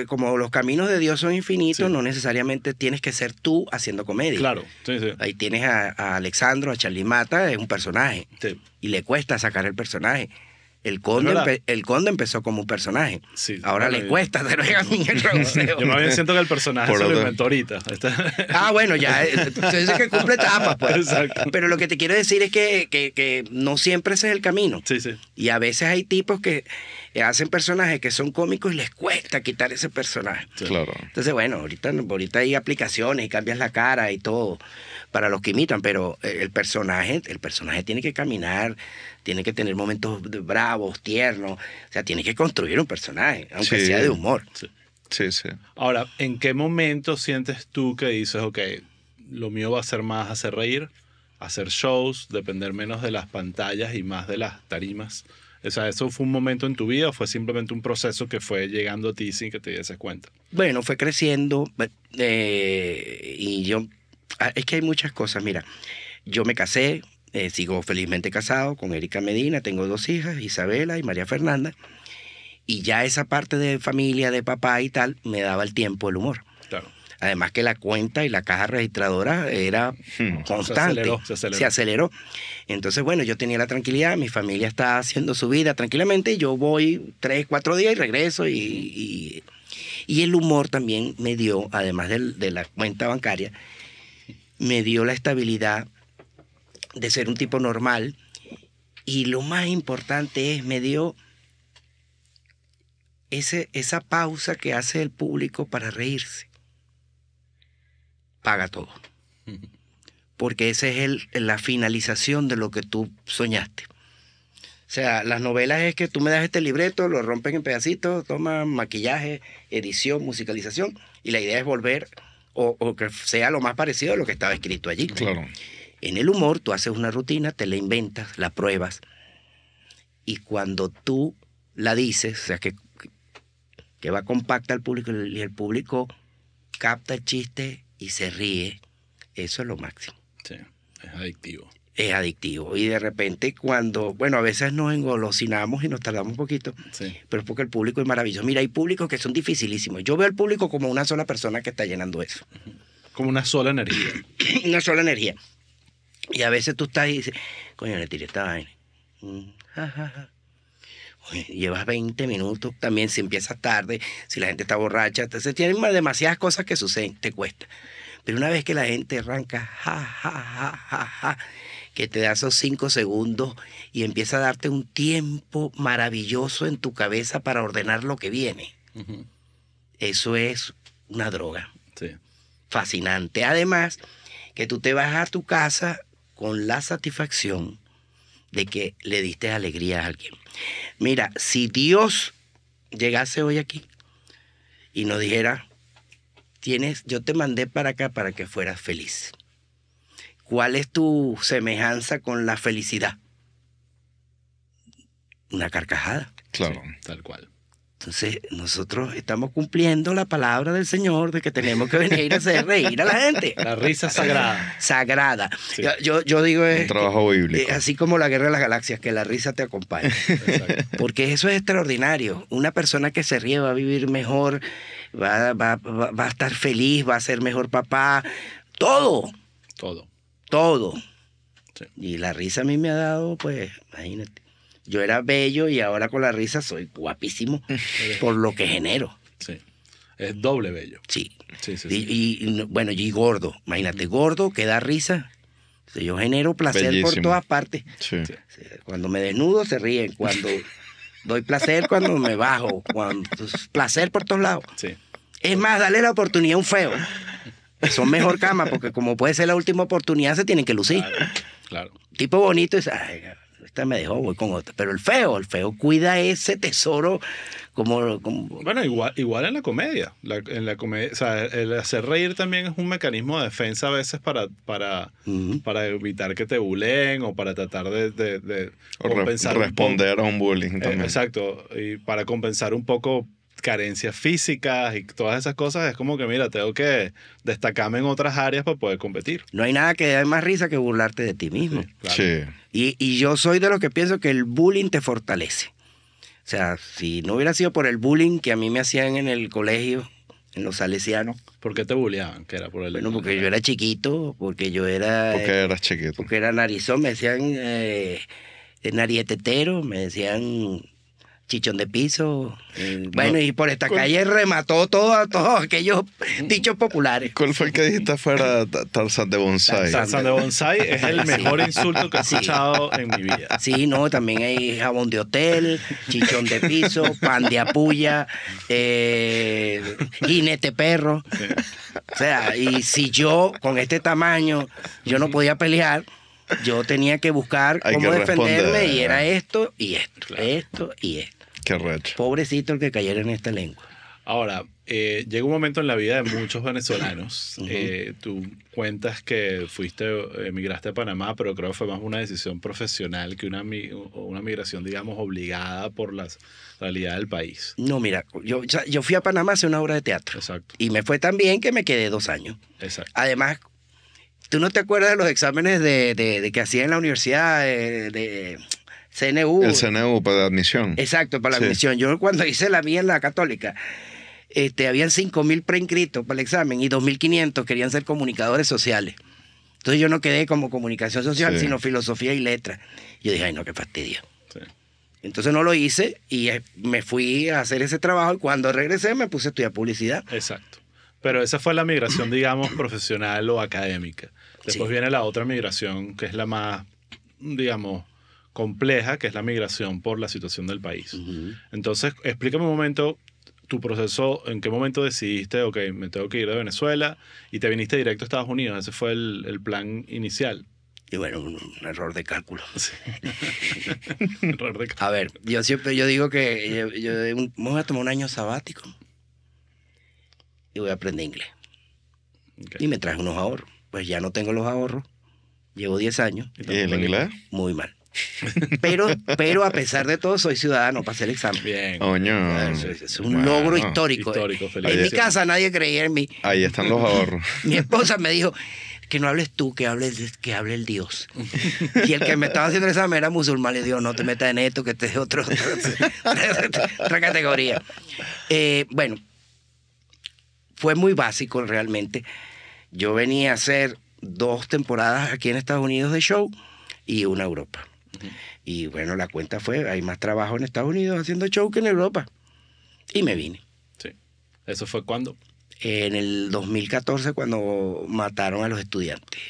como los caminos de Dios son infinitos, no necesariamente tienes que ser tú haciendo comedia. Claro, sí, sí. Ahí tienes a, Alexandro, a Charlie Mata, es un personaje. Sí. Y le cuesta sacar el personaje. El conde, el conde empezó como un personaje. Sí, Ahora le cuesta darle [LAUGHS] a Miguel Yo más bien siento que el personaje se lo ah, bueno, ya. Entonces eh, dice que cumple etapas, pues. Exacto. Pero lo que te quiero decir es que, que no siempre ese es el camino. Sí, sí. Y a veces hay tipos que hacen personajes que son cómicos y les cuesta quitar ese personaje. Claro. Entonces, bueno, ahorita, ahorita hay aplicaciones y cambias la cara y todo para los que imitan, pero eh, el personaje, el personaje tiene que caminar, tiene que tener momentos bravos, tiernos, o sea, tiene que construir un personaje, aunque sea de humor. Sí. sí, sí. Ahora, ¿en qué momento sientes tú que dices, ok, lo mío va a ser más hacer reír, hacer shows, depender menos de las pantallas y más de las tarimas? O sea, ¿eso fue un momento en tu vida o fue simplemente un proceso que fue llegando a ti sin que te dieses cuenta? Bueno, fue creciendo eh, y yo... Ah, es que hay muchas cosas, mira, yo me casé, eh, sigo felizmente casado con Erika Medina, tengo dos hijas, Isabela y María Fernanda, y ya esa parte de familia, de papá y tal, me daba el tiempo, el humor. Además que la cuenta y la caja registradora era hmm. constante. Se aceleró, Entonces, bueno, yo tenía la tranquilidad, mi familia está haciendo su vida tranquilamente, yo voy tres, cuatro días y regreso y, el humor también me dio, además de, de la cuenta bancaria, me dio la estabilidad de ser un tipo normal y lo más importante es me dio ese, esa pausa que hace el público para reírse paga todo. Porque esa es el, la finalización de lo que tú soñaste. O sea, las novelas es que tú me das este libreto, lo rompen en pedacitos, toman maquillaje, edición, musicalización, y la idea es volver o, que sea lo más parecido a lo que estaba escrito allí. Claro. En el humor tú haces una rutina, te la inventas, la pruebas, y cuando tú la dices, o sea, que, que va compacta al público y el público capta el chiste y se ríe, eso es lo máximo. Sí, es adictivo. Es adictivo. Y de repente cuando, bueno, a veces nos engolosinamos y nos tardamos un poquito, sí. pero es porque el público es maravilloso. Mira, hay públicos que son dificilísimos. Yo veo al público como una sola persona que está llenando eso. Como una sola energía. [CLEARS THROAT] una sola energía. Y a veces tú estás y dices, coño, le tiré esta vaina. Mm, llevas 20 minutos también si empiezas tarde, si la gente está borracha, entonces tienen demasiadas cosas que suceden, te cuesta. Pero una vez que la gente arranca, ja, ja, ja, ja, que te da esos 5 segundos y empieza a darte un tiempo maravilloso en tu cabeza para ordenar lo que viene. Eso es una droga. Fascinante. Además, que tú te vas a tu casa con la satisfacción de que le diste alegría a alguien. Mira, si Dios llegase hoy aquí y nos dijera, tienes, yo te mandé para acá para que fueras feliz. ¿Cuál es tu semejanza con la felicidad? Una carcajada. Claro, tal cual. Entonces, nosotros estamos cumpliendo la palabra del Señor de que tenemos que venir a hacer reír a la gente. La risa sagrada. Sagrada. Yo, yo digo es. Eh, Un trabajo bíblico. Eh, así como la guerra de las galaxias, que la risa te acompañe. Porque eso es extraordinario. Una persona que se ríe va a vivir mejor, va, a estar feliz, va a ser mejor papá. Todo. Todo. Todo. Y la risa a mí me ha dado, pues, imagínate. Yo era bello y ahora con la risa soy guapísimo [LAUGHS] por lo que genero. Sí. Es doble bello. Sí. sí, sí, Y, bueno, y gordo. Imagínate, gordo que da risa. Yo genero placer por todas partes. Cuando me desnudo se ríen. Cuando doy placer, cuando me bajo. Cuando... Pues, placer por todos lados. Sí. Es más, dale la oportunidad a un feo. Son mejor cama, porque como puede ser la última oportunidad, se tienen que lucir. Claro. Tipo bonito es. Ay, me dejó, voy con otra. Pero el feo, el feo cuida ese tesoro como... Bueno, igual, igual en la comedia. en la comedia o sea, el hacer reír también es un mecanismo de defensa a veces para, para, para evitar que te bulen o para tratar de... de, responder a un bullying eh, también. exacto. Y para compensar un poco carencias físicas y todas esas cosas, es como que, mira, tengo que destacarme en otras áreas para poder competir. No hay nada que dé más risa que burlarte de ti mismo. Sí, Y, yo soy de los que pienso que el bullying te fortalece. O sea, si no hubiera sido por el bullying que a mí me hacían en el colegio, en los salesianos. ¿Por qué te bulleaban? Que era por el... Bueno, porque yo era chiquito, porque yo era... Porque eras chiquito. Porque era narizón, me decían eh, eh narietetero, me decían chichón de piso. Mm, bueno, y por esta calle remató todo todos aquellos mm. dichos populares. ¿Cuál fue el que dijiste fuera Tarzan de Bonsai? Tarzan de Bonsai es el [LAUGHS] mejor insulto que he escuchado en mi vida. Sí, no, también hay jabón de hotel, chichón de piso, pan de apulla, eh, perro. O sea, y si yo con este tamaño, yo no podía pelear yo tenía que buscar cómo defenderme y era esto y esto, esto y esto. Pobrecito el que cayera en esta lengua. Ahora, eh, llega un momento en la vida de muchos venezolanos. [LAUGHS] Eh, tú cuentas que fuiste, emigraste a Panamá, pero creo que fue más una decisión profesional que una, una migración, digamos, obligada por la realidad del país. No, mira, yo, yo fui a Panamá a una obra de teatro. Exacto. Y me fue tan bien que me quedé dos años. Exacto. Además, ¿tú no te acuerdas de los exámenes de, que hacía en la universidad? de CNU. El CNU para la admisión. Exacto, para la admisión. Yo cuando hice la mía en la católica, este, habían 5.000 preinscritos para el examen y 2.500 querían ser comunicadores sociales. Entonces yo no quedé como comunicación social, sino filosofía y letra. Yo dije, ay, no, qué fastidio. Entonces no lo hice y eh, me fui a hacer ese trabajo y cuando regresé me puse a estudiar publicidad. Exacto. Pero esa fue la migración, digamos, profesional o académica. Después viene la otra migración, que es la más, digamos, compleja que es la migración por la situación del país. Entonces, explícame un momento tu proceso, en qué momento decidiste, ok, me tengo que ir de Venezuela y te viniste directo a Estados Unidos, ese fue el, plan inicial. Y bueno, [LAUGHS] un error de cálculo. A ver, yo siempre yo digo que yo, voy a tomar un año sabático y voy a aprender inglés. Y me traje unos ahorros. Pues ya no tengo los ahorros. Llevo 10 años. ¿Y el inglés? Muy mal. Pero, pero a pesar de todo, soy ciudadano, pasé el examen. Bien. Es un logro ¿eh? histórico. en mi casa nadie creía en mí. Ahí están los ahorros. [LAUGHS] mi esposa me dijo, que no hables tú, que hable, que hable el Dios. [LAUGHS] Y el que me estaba haciendo el examen era musulmán le Dios, no te metas en esto, que te es otro, [LAUGHS] otra categoría. Eh, bueno, fue muy básico realmente. Yo venía a hacer dos temporadas aquí en Estados Unidos de show y una Europa. Y bueno, la cuenta fue, hay más trabajo en Estados Unidos haciendo show que en Europa. Y me vine. ¿Eso fue cuando En el 2014 cuando mataron a los estudiantes.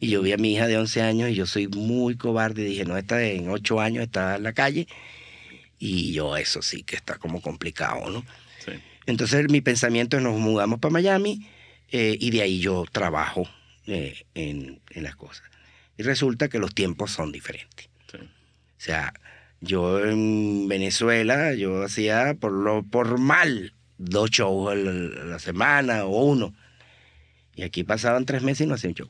Y, yo vi a mi hija de 11 años y yo soy muy cobarde y dije, no, está en 8 años está en la calle. Y yo eso sí que está como complicado, ¿no? Entonces mi pensamiento es nos mudamos para Miami eh, y de ahí yo trabajo eh, en las cosas. Y resulta que los tiempos son diferentes. O sea, yo en Venezuela, yo hacía por lo por mal dos shows a la, semana o uno. Y aquí pasaban tres meses y no hacía show.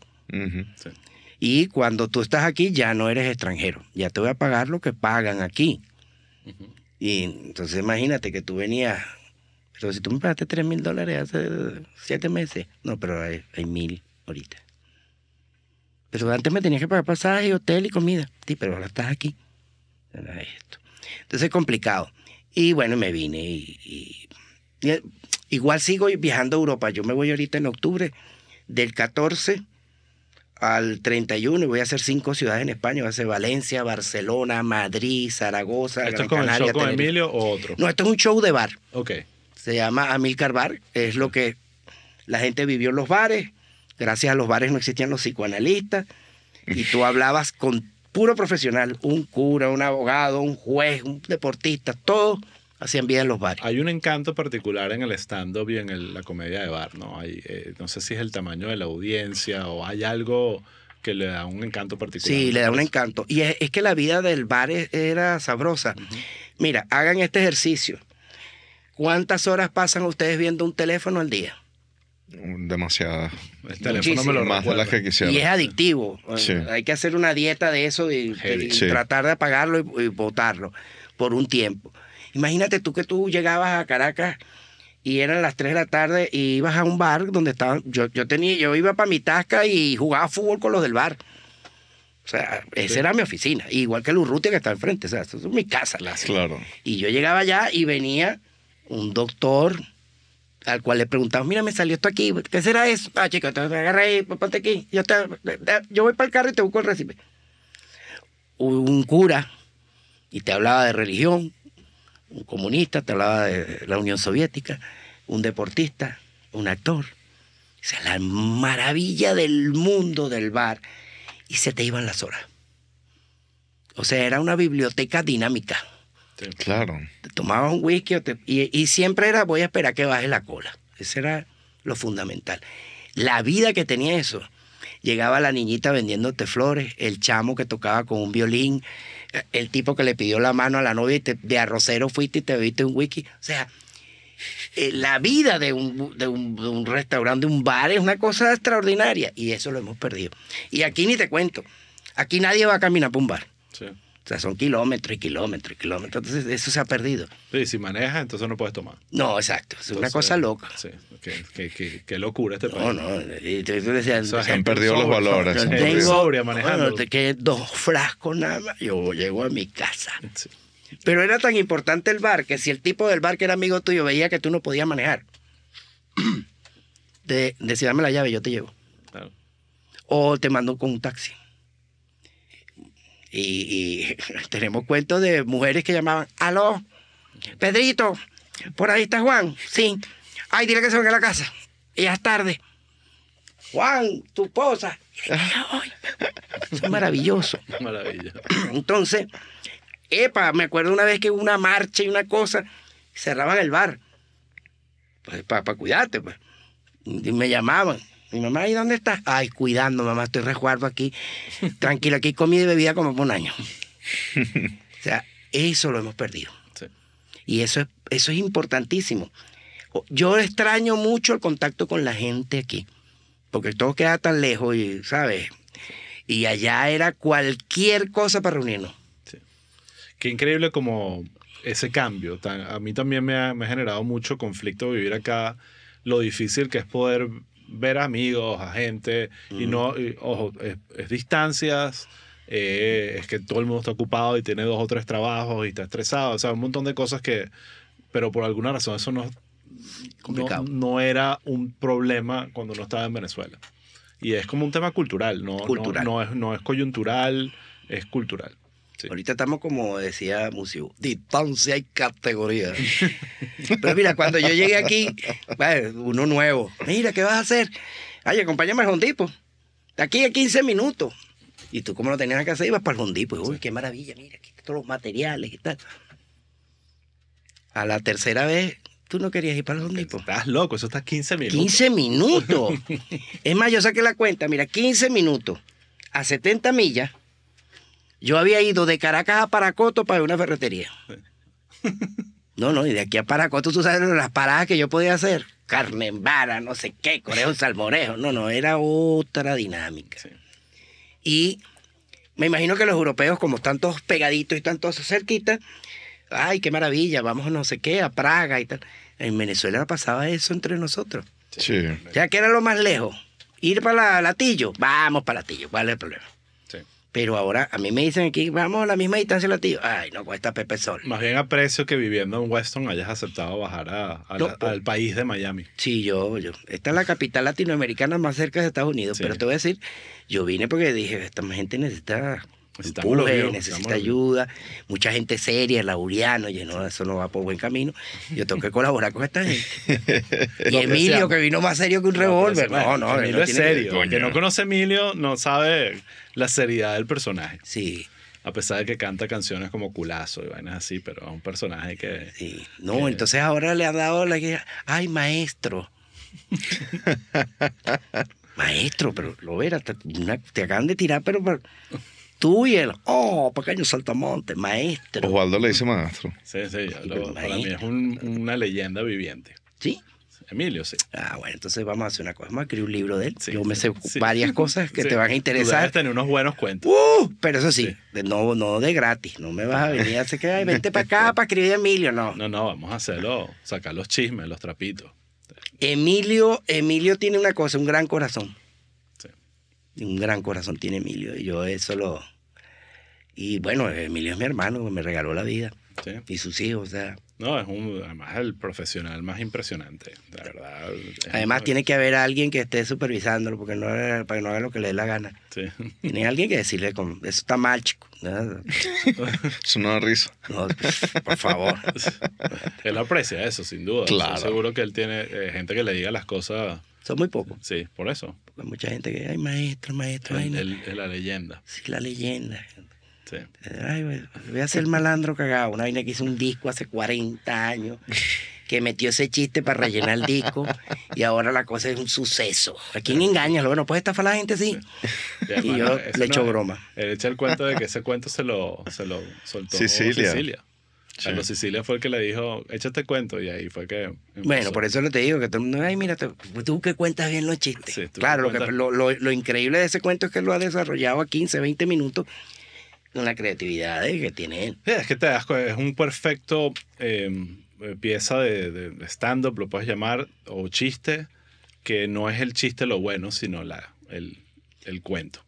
Y cuando tú estás aquí ya no eres extranjero, ya te voy a pagar lo que pagan aquí. Y entonces imagínate que tú venías, pero si tú me pagaste tres mil dólares hace siete meses, no, pero hay mil ahorita. Pero antes me tenías que pagar pasaje, hotel y comida. Sí, pero ahora estás aquí. Entonces es complicado. Y bueno, me vine y, igual sigo viajando a Europa. Yo me voy ahorita en octubre del 14 al 31 y voy a hacer cinco ciudades en España. Voy a hacer Valencia, Barcelona, Madrid, Zaragoza. ¿Esto es con con Emilio o otro? No, esto es un show de bar. Ok. Se llama Amilcar Bar. Es lo que la gente vivió en los bares Gracias a los bares no existían los psicoanalistas y tú [LAUGHS] hablabas con puro profesional, un cura, un abogado, un juez, un deportista, todos hacían vida en los bares. Hay un encanto particular en el stand-up y en la comedia de bar, ¿no? Hay, eh, no sé si es el tamaño de la audiencia o hay algo que le da un encanto particular. Sí, le da un encanto. Y es, que la vida del bar e-, era sabrosa. Mira, hagan este ejercicio. ¿Cuántas horas pasan ustedes viendo un teléfono al día? demasiadas. teléfono lo más de las que quisiera. Y es adictivo. Hay que hacer una dieta de eso y, tratar de apagarlo y, votarlo botarlo por un tiempo. Imagínate tú que tú llegabas a Caracas y eran las 3 de la tarde y ibas a un bar donde estaban yo, yo tenía yo iba para mi tasca y jugaba fútbol con los del bar. O sea, esa era mi oficina, igual que el Urrutia que está frente. o sea, eso es mi casa. claro. Y yo llegaba allá y venía un doctor, al cual le preguntamos, mira, me salió esto aquí, ¿qué será eso? Ah, chico, te agarra ahí, ponte aquí, yo, voy para el carro y te busco el recibe. Un cura, y te hablaba de religión, un comunista, te hablaba de la Unión Soviética, un deportista, un actor. O sea, la maravilla del mundo del bar. Y se te iban las horas. O sea, era una biblioteca dinámica. Este, claro. Te tomaba un whisky y, siempre era voy a esperar que baje la cola. Ese era lo fundamental. La vida que tenía eso. Llegaba la niñita vendiéndote flores, el chamo que tocaba con un violín, eh, el tipo que le pidió la mano a la novia y te, de arrocero fuiste y te bebiste un whisky. O sea, eh, la vida de un, restaurante, de un bar, es una cosa extraordinaria y eso lo hemos perdido. Y aquí ni te cuento, aquí nadie va a caminar por un bar. O sea, son kilómetros y kilómetros y kilómetros. Entonces, eso se ha perdido. Sí, si manejas, entonces no puedes tomar. No, exacto. Es una cosa loca. Sí, qué, locura este No, no. Y, han perdido los valores. No tengo, manejando. dos frascos nada Yo llego a mi casa. Pero era tan importante el bar que si el tipo del bar que era amigo tuyo veía que tú no podías manejar, [CLEARS THROAT] de, decía, la llave, yo te llevo. O te mando con un taxi. Y, [LAUGHS] tenemos cuentos de mujeres que llamaban, aló, Pedrito, por ahí está Juan. Sí. Ay, dile que se venga a la casa. ya es tarde. Juan, tu esposa Es maravilloso. [LAUGHS] Maravilloso. Entonces, epa, me acuerdo una vez que hubo una marcha y una cosa, cerraban el bar. Pues para pa, cuidarte, pues. Y me llamaban. Mi mamá, ¿y dónde estás? Ay, cuidando, mamá, estoy resguardo aquí. [LAUGHS] Tranquilo, aquí comida y bebida como por un año. [LAUGHS] o sea, eso lo hemos perdido. Y eso es, eso es importantísimo. Yo extraño mucho el contacto con la gente aquí, porque todo queda tan lejos y, ¿sabes? Y allá era cualquier cosa para reunirnos. Qué increíble como ese cambio. a mí también me me ha generado mucho conflicto vivir acá, lo difícil que es poder ver amigos, a gente, y no, ojo, es, distancias, eh, es que todo el mundo está ocupado y tiene dos o tres trabajos y está estresado, o sea, un montón de cosas que, pero por alguna razón eso no, no, era un problema cuando no estaba en Venezuela. Y es como un tema cultural, cultural. no, no, es, no es coyuntural, es cultural. Ahorita estamos como decía Musiu, distancia y categoría. Pero mira, cuando yo llegué aquí, uno nuevo, mira, ¿qué vas a hacer? Ay, acompáñame al Jondipo. Aquí a 15 minutos. Y tú, ¿cómo lo tenías que hacer, ibas para el Jondipo. Uy, qué maravilla, mira, aquí todos los materiales y tal. A la tercera vez, tú no querías ir para el Jondipo. Estás loco, eso está 15 minutos. 15 minutos. [LAUGHS] es más, yo saqué la cuenta, mira, 15 minutos a 70 millas yo había ido de Caracas a Paracoto para una ferretería. [LAUGHS] No, no, y de aquí a Paracoto tú sabes las paradas que yo podía hacer. Carmen, vara, no sé qué, conejo salmorejo. No, no, era otra dinámica. Y me imagino que los europeos, como están todos pegaditos y están todos cerquitas, ay, qué maravilla, vamos no sé qué, a Praga y tal. En Venezuela pasaba eso entre nosotros. Sí. Ya que era lo más lejos. Ir para Latillo, vamos para Latillo, ¿cuál es el problema? Pero ahora a mí me dicen aquí, vamos a la misma distancia lativa. Ay, no cuesta Pepe Sol. Más bien aprecio que viviendo en Weston hayas aceptado bajar pues, al país de Miami. Sí, yo, yo. Esta es la capital latinoamericana más cerca de Estados Unidos. Pero te voy a decir, yo vine porque dije, esta gente necesita necesita ayuda, mucha gente seria, lauriano, y eso no va por buen camino. Yo tengo que colaborar con esta gente. [LAUGHS] y Emilio, que vino más serio que un revólver. No, no, Emilio es serio. Que... no conoce a Emilio no sabe la seriedad del personaje. Sí. A pesar de que canta canciones como culazo y vainas así, pero es un personaje que. Sí. No, entonces ahora le han dado la que. ¡Ay, maestro! [LAUGHS] maestro, pero lo verás, te, acaban de tirar, pero... Tú y el, oh, pequeño Saltamonte, maestro. Osvaldo le dice maestro. Sí, sí, para mí es una leyenda viviente. ¿Sí? Emilio, sí. Ah, bueno, entonces vamos a hacer una cosa. Vamos a escribir un libro de él. Yo me sé varias cosas que te van a interesar. Tú tener unos buenos cuentos. Uh, pero eso sí, No, no de gratis. No me vas a venir a hacer que vente para acá [LAUGHS] para escribir Emilio, no. No, no, vamos a hacerlo, sacar los chismes, los trapitos. Emilio, Emilio tiene una cosa, un gran corazón. Un gran corazón tiene Emilio. Y yo eso lo... Y bueno, Emilio es mi hermano, me regaló la vida. Y sus hijos, o sea... No, es un, además el profesional más impresionante, la verdad. Además tiene que haber alguien que esté supervisándolo, porque no, para que no haga lo que le dé la gana. Tiene alguien que decirle, con, eso está mal, chico. [LAUGHS] es una risa. No, por favor. [LAUGHS] Él aprecia eso, sin duda. Claro. seguro que él tiene eh, gente que le diga las cosas son muy pocos. Sí, por eso. hay mucha gente que, ay, maestro, maestro. Es, la leyenda. Sí, la leyenda. Sí. Ay, voy a ser malandro cagado. Una vaina que hizo un disco hace 40 años, que metió ese chiste para rellenar el disco, y ahora la cosa es un suceso. ¿A quién lo Bueno, pues estafar a la gente, sí. Y, yo le echo broma. Él echa el cuento de que ese cuento se lo, se lo soltó Cecilia a los Sicilia fue el que le dijo, échate cuento, y ahí fue que. Bueno, por eso no te digo que todo el mundo, ay, mira, tú que cuentas bien los chistes. claro, lo, increíble de ese cuento es que lo ha desarrollado a 15, 20 minutos con la creatividad que tiene él. es que te das es un perfecto em, pieza de, stand-up, lo puedes llamar, o chiste, que no es el chiste lo bueno, sino la, el cuento.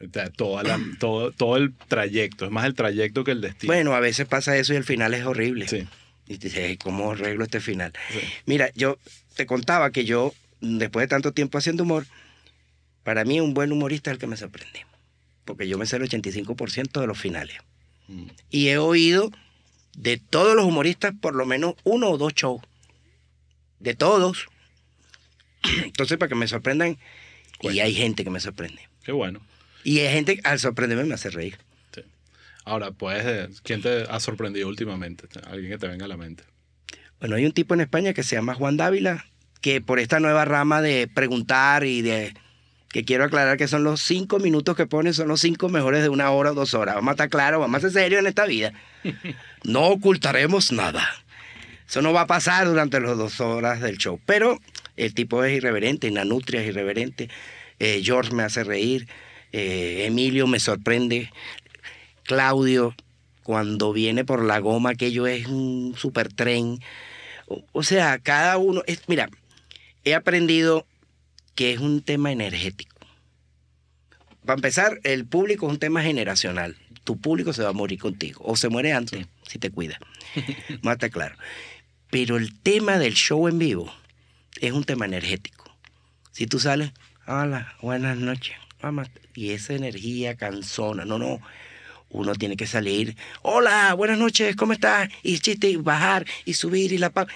[CLEARS THROAT] todo, el trayecto, es más el trayecto que el destino. Bueno, a veces pasa eso y el final es horrible. Y dices, ¿cómo arreglo este final? Mira, yo te contaba que yo, después de tanto tiempo haciendo humor, para mí un buen humorista es el que me sorprende. Porque yo me sé el 85% de los finales. Mm. Y he oído de todos los humoristas por lo menos uno o dos shows. De todos. [CLEARS THROAT] Entonces, para que me sorprendan, y hay gente que me sorprende. Qué bueno. Y hay gente, al sorprenderme, me hace reír. Sí. Ahora, pues, eh, ¿quién te ha sorprendido últimamente? Alguien que te venga a la mente. Bueno, hay un tipo en España que se llama Juan Dávila, que por esta nueva rama de preguntar y de que quiero aclarar que son los cinco minutos que pone son los cinco mejores de una hora o dos horas. Vamos a estar claros, vamos a ser serios en esta vida. [LAUGHS] No ocultaremos nada. Eso no va a pasar durante las dos horas del show. Pero el tipo es irreverente, Nanutria es irreverente, eh, George me hace reír, eh, Emilio me sorprende, Claudio, cuando viene por la goma, que yo es un super tren. O, sea, cada uno, es, mira, he aprendido que es un tema energético. Para empezar, el público es un tema generacional. Tu público se va a morir contigo, o se muere antes, si te cuida. [LAUGHS] Más claro. Pero el tema del show en vivo es un tema energético. Si tú sales, hola, buenas noches y esa energía cansona, no, no. Uno tiene que salir, hola, buenas noches, ¿cómo estás? Y chiste, y bajar, y subir, y la paz.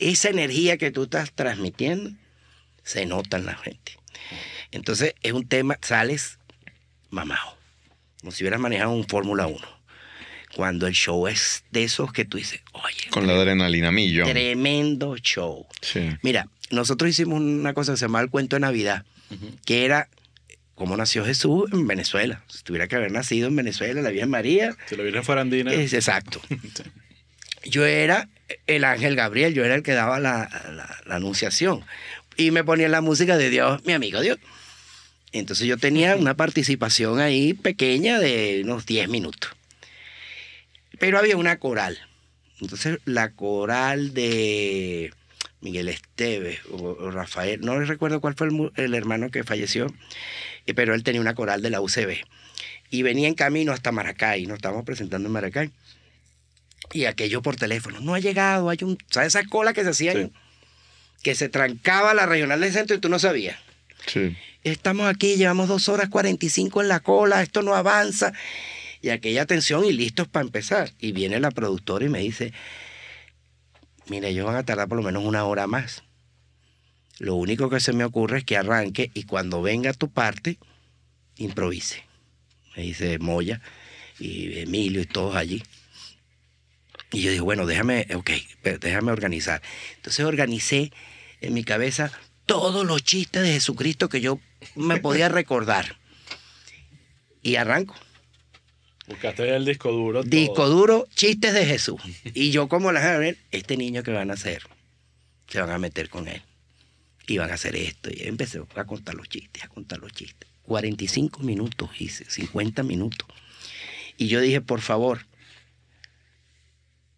Esa energía que tú estás transmitiendo se nota en la gente. Entonces es un tema, sales mamado, como si hubieras manejado un Fórmula 1. Cuando el show es de esos que tú dices, oye. Con la adrenalina millón. Tremendo show. Mira, nosotros hicimos una cosa que se llamaba el cuento de Navidad, que era cómo nació Jesús en Venezuela. Si tuviera que haber nacido en Venezuela, la Virgen María. Si la Virgen farandina. exacto. [LAUGHS] Yo era el ángel Gabriel, yo era el que daba la, anunciación. Y me ponía la música de Dios, mi amigo Dios. Entonces yo tenía una participación ahí pequeña de unos 10 minutos. Pero había una coral. Entonces la coral de Miguel Esteves o, Rafael, no recuerdo cuál fue el hermano que falleció, eh, pero él tenía una coral de la UCB. Y venía en camino hasta Maracay, nos estábamos presentando en Maracay. Y aquello por teléfono, no ha llegado, hay un... ¿Sabes esa cola que se hacía, Que se trancaba la regional del centro y tú no sabías. Sí. Estamos aquí, llevamos dos horas 45 en la cola, esto no avanza. Y aquella atención y listos para empezar. Y viene la productora y me dice, mire, ellos van a tardar por lo menos una hora más. Lo único que se me ocurre es que arranque y cuando venga tu parte, improvise. Me dice Moya y Emilio y todos allí. Y yo digo bueno, déjame, ok, déjame organizar. Entonces organicé en mi cabeza todos los chistes de Jesucristo que yo me podía [LAUGHS] recordar. Y arranco. Buscaste el disco duro. Disco duro, chistes de Jesús. Y yo como la gente, este niño que van a hacer, se van a meter con él iban a hacer esto. Y empecé a contar los chistes, a contar los chistes. 45 minutos hice, 50 minutos. Y yo dije, por favor,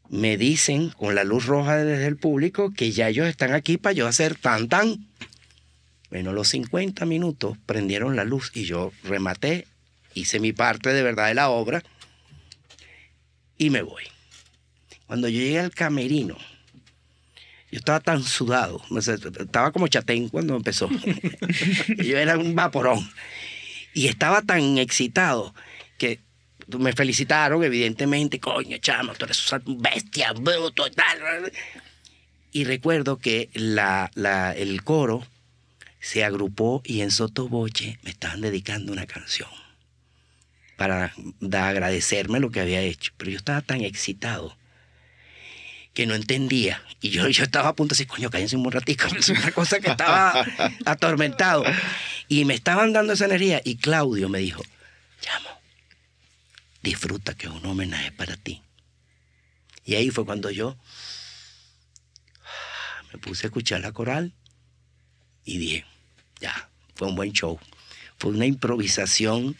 me dicen con la luz roja desde el público que ya ellos están aquí para yo hacer tan tan. Bueno, los 50 minutos prendieron la luz y yo rematé, hice mi parte de verdad de la obra y me voy. Cuando yo llegué al camerino, yo estaba tan sudado, estaba como chatén cuando empezó. [LAUGHS] yo era un vaporón. Y estaba tan excitado que me felicitaron, evidentemente, coño, chamo, tú eres un bestia, bruto, tal. Y recuerdo que la, el coro se agrupó y en Sotoboche me estaban dedicando una canción para agradecerme lo que había hecho. Pero yo estaba tan excitado que no entendía. Y yo, yo estaba a punto de decir, coño, cállense un ratito. [LAUGHS] Es una cosa que estaba atormentado. Y me estaban dando esa energía. Y Claudio me dijo, llamo, disfruta que es un homenaje para ti. Y ahí fue cuando yo ah, me puse a escuchar la coral y dije, ya, fue un buen show. Fue una improvisación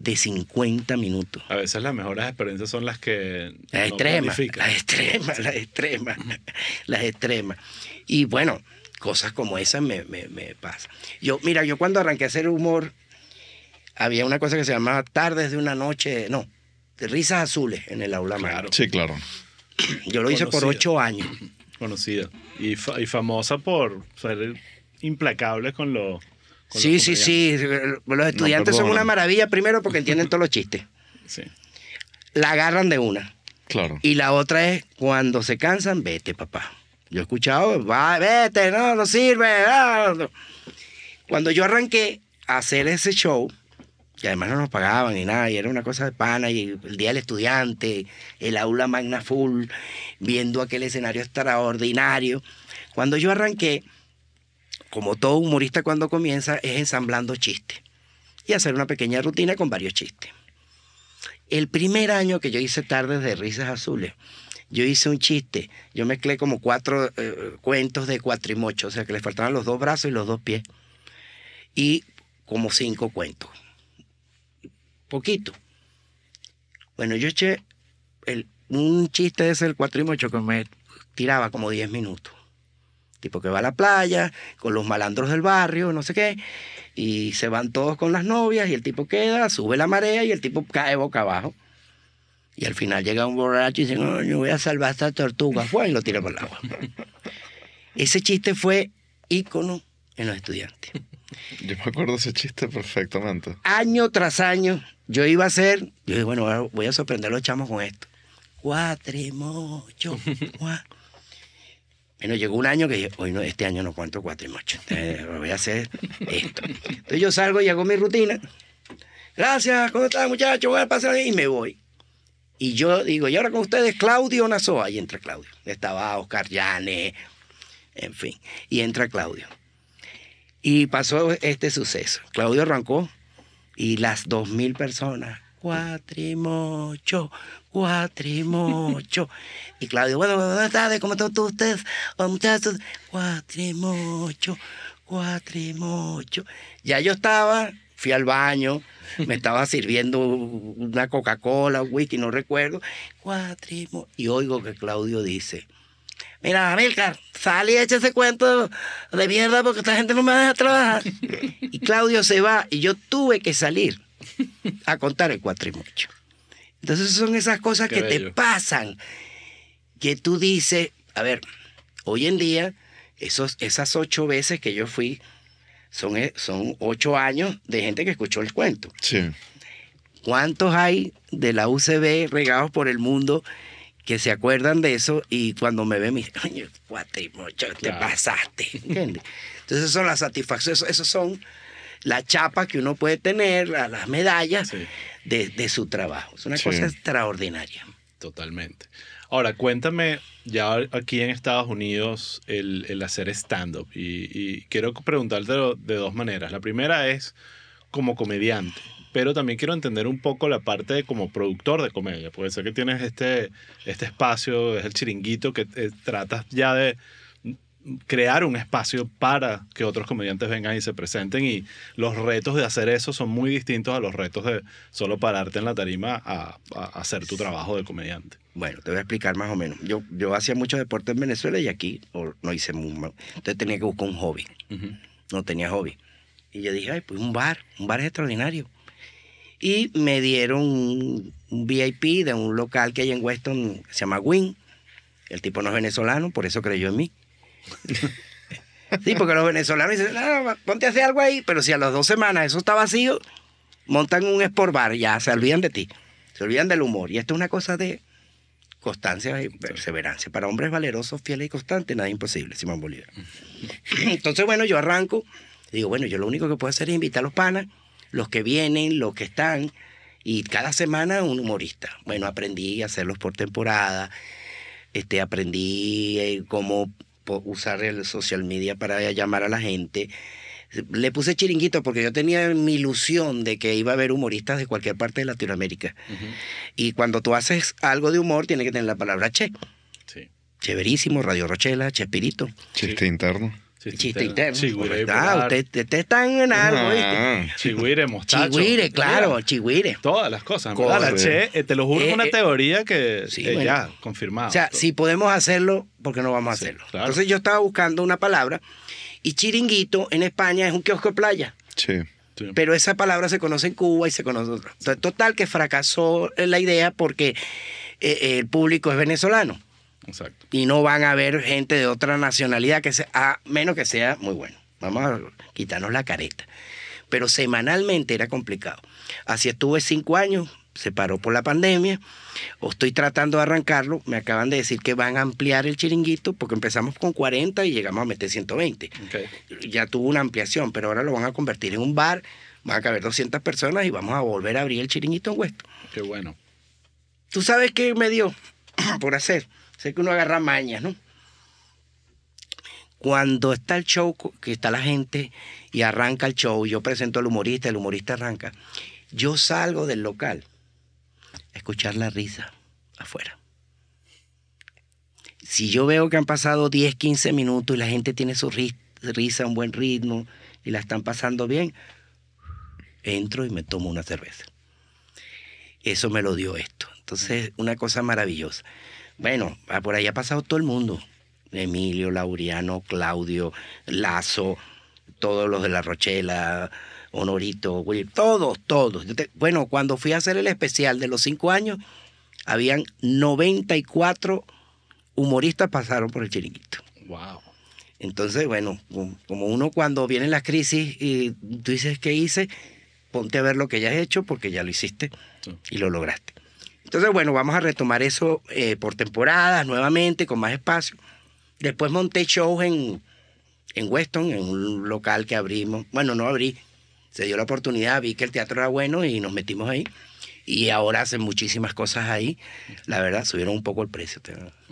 de 50 minutos. A veces las mejores experiencias son las que... Las extremas, las extremas, las extremas, las extremas. Y bueno, cosas como esas me, me, pasan. Yo, mira, yo cuando arranqué a hacer humor, había una cosa que se llamaba Tardes de una noche, no, Risas Azules en el aula claro. Sí, claro. Yo lo hice por ocho años. Conocida. Y, famosa por ser implacable con los Sí, sí, sí. Los estudiantes son una maravilla, primero porque entienden todos los chistes. [LAUGHS] Sí. La agarran de una. Claro. Y la otra es, cuando se cansan, vete, papá. Yo he escuchado, va, vete, no, no sirve. Ah, cuando yo arranqué a hacer ese show, que además no nos pagaban ni nada, y era una cosa de pana, y el día del estudiante, el aula magna full, viendo aquel escenario extraordinario. Cuando yo arranqué, como todo humorista cuando comienza, es ensamblando chistes y hacer una pequeña rutina con varios chistes. El primer año que yo hice Tardes de Risas Azules, yo hice un chiste. Yo mezclé como cuatro eh, cuentos de cuatrimocho, o sea que le faltaban los dos brazos y los dos pies. Y como cinco cuentos. Poquito. Bueno, yo eché el, un chiste de ese y cuatrimocho que me tiraba como diez minutos. Tipo que va a la playa con los malandros del barrio, no sé qué, y se van todos con las novias y el tipo queda, sube la marea y el tipo cae boca abajo. Y al final llega un borracho y dice, no, yo voy a salvar a esta tortuga, y lo tira por el agua. [LAUGHS] Ese chiste fue ícono en los estudiantes. Yo me acuerdo ese chiste perfectamente. Año tras año, yo iba a hacer, yo dije, bueno, voy a sorprender a los chamos con esto. Cuatrimocho, [LAUGHS] Bueno, llegó un año que hoy no, este año no cuento y entonces eh, voy a hacer esto. Entonces yo salgo y hago mi rutina. Gracias, ¿cómo estás muchachos? Voy a pasar y me voy. Y yo digo, y ahora con ustedes, Claudio Nazoa. ahí entra Claudio. Estaba Oscar yane en fin. Y entra Claudio. Y pasó este suceso. Claudio arrancó y las dos mil personas cuatrimocho, cuatrimocho. Y Claudio, bueno, buenas tardes, ¿cómo están todos ustedes? Oh, muchachos, cuatrimocho, cuatrimocho. Ya yo estaba, fui al baño, me estaba sirviendo una Coca-Cola, un whisky, no recuerdo, Cuatrimo Y oigo que Claudio dice, Mira, Amilcar, sal y echa ese cuento de mierda porque esta gente no me deja trabajar. y Claudio se va y yo tuve que salir a contar el cuatrimocho Entonces son esas cosas que te pasan, que tú dices, a ver, hoy en día, esos, esas ocho veces que yo fui, son, eh, son ocho años de gente que escuchó el cuento. Sí. ¿Cuántos hay de la UCB regados por el mundo que se acuerdan de eso y cuando me ven me dicen, te pasaste? [LAUGHS] Entonces, son las satisfacciones, esos son la chapa que uno puede tener, las medallas de, su trabajo. Es una cosa extraordinaria. Totalmente. Ahora, cuéntame, ya aquí en Estados Unidos, el, hacer stand-up. Y, quiero preguntarte de dos maneras. La primera es como comediante, pero también quiero entender un poco la parte de como productor de comedia. Puede ser que tienes este, este espacio, es el chiringuito que eh, tratas ya de crear un espacio para que otros comediantes vengan y se presenten y los retos de hacer eso son muy distintos a los retos de solo pararte en la tarima a, hacer tu trabajo de comediante. Bueno, te voy a explicar más o menos. Yo, yo hacía mucho deporte en Venezuela y aquí no hice muy Entonces tenía que buscar un hobby. No tenía hobby. Y yo dije, ay, pues un bar, un bar es extraordinario. Y me dieron un, VIP de un local que hay en Weston, se llama Win. El tipo no es venezolano, por eso creyó en mí. [LAUGHS] Sí, porque los venezolanos dicen, no, ah, ponte a hacer algo ahí, pero si a las dos semanas eso está vacío, montan un sport bar, ya se olvidan de ti, se olvidan del humor. Y esto es una cosa de constancia y perseverancia. Para hombres valerosos, fieles y constantes, nada imposible, Simón Bolívar. [LAUGHS] Entonces, bueno, yo arranco, digo, bueno, yo lo único que puedo hacer es invitar a los panas, los que vienen, los que están, y cada semana un humorista. Bueno, aprendí a hacerlos por temporada, este, aprendí eh, cómo usar el social media para llamar a la gente. Le puse chiringuito porque yo tenía mi ilusión de que iba a haber humoristas de cualquier parte de Latinoamérica. Y cuando tú haces algo de humor, tiene que tener la palabra che. Sí. Radio Rochela, chepirito Chiste interno. Chiste, interno. ah, en algo, ¿viste? Chigüire, mostacho. claro, chihuire. Todas las cosas. Eh, te lo juro, eh, una eh, teoría que ya, confirmada. O sea, si podemos hacerlo, ¿por qué no vamos a hacerlo? Entonces yo estaba buscando una palabra y chiringuito en España es un kiosco playa. Sí. Pero esa palabra se conoce en Cuba y se conoce en otros total que fracasó la idea porque el público es venezolano. Y no van a haber gente de otra nacionalidad que a menos que sea muy bueno. Vamos a quitarnos la careta. Pero semanalmente era complicado. Así estuve cinco años, se paró por la pandemia, o estoy tratando de arrancarlo, me acaban de decir que van a ampliar el chiringuito, porque empezamos con 40 y llegamos a meter 120. Ya tuvo una ampliación, pero ahora lo van a convertir en un bar, van a caber 200 personas y vamos a volver a abrir el chiringuito en Huesto. Qué bueno. ¿Tú sabes qué me dio por hacer? sé que uno agarra mañas, ¿no? Cuando está el show, que está la gente y arranca el show, yo presento al humorista, el humorista arranca, yo salgo del local a escuchar la risa afuera. Si yo veo que han pasado 10, 15 minutos y la gente tiene su risa, un buen ritmo y la están pasando bien, entro y me tomo una cerveza. Eso me lo dio esto. Entonces, una cosa maravillosa. Bueno, ah, por ahí ha pasado todo el mundo. Emilio, Lauriano, Claudio, Lazo, todos los de La Rochela, Honorito, Will, todos, todos. bueno, cuando fui a hacer el especial de los cinco años, habían 94 humoristas pasaron por el chiringuito. Wow. Entonces, bueno, como uno cuando viene la crisis y tú dices, ¿qué hice? Ponte a ver lo que ya has hecho porque ya lo hiciste y lo lograste. Entonces, bueno, vamos a retomar eso eh, por temporadas nuevamente, con más espacio. Después monté shows en, en Weston, en un local que abrimos. Bueno, no abrí, se dio la oportunidad, vi que el teatro era bueno y nos metimos ahí. Y ahora hacen muchísimas cosas ahí. La verdad, subieron un poco el precio.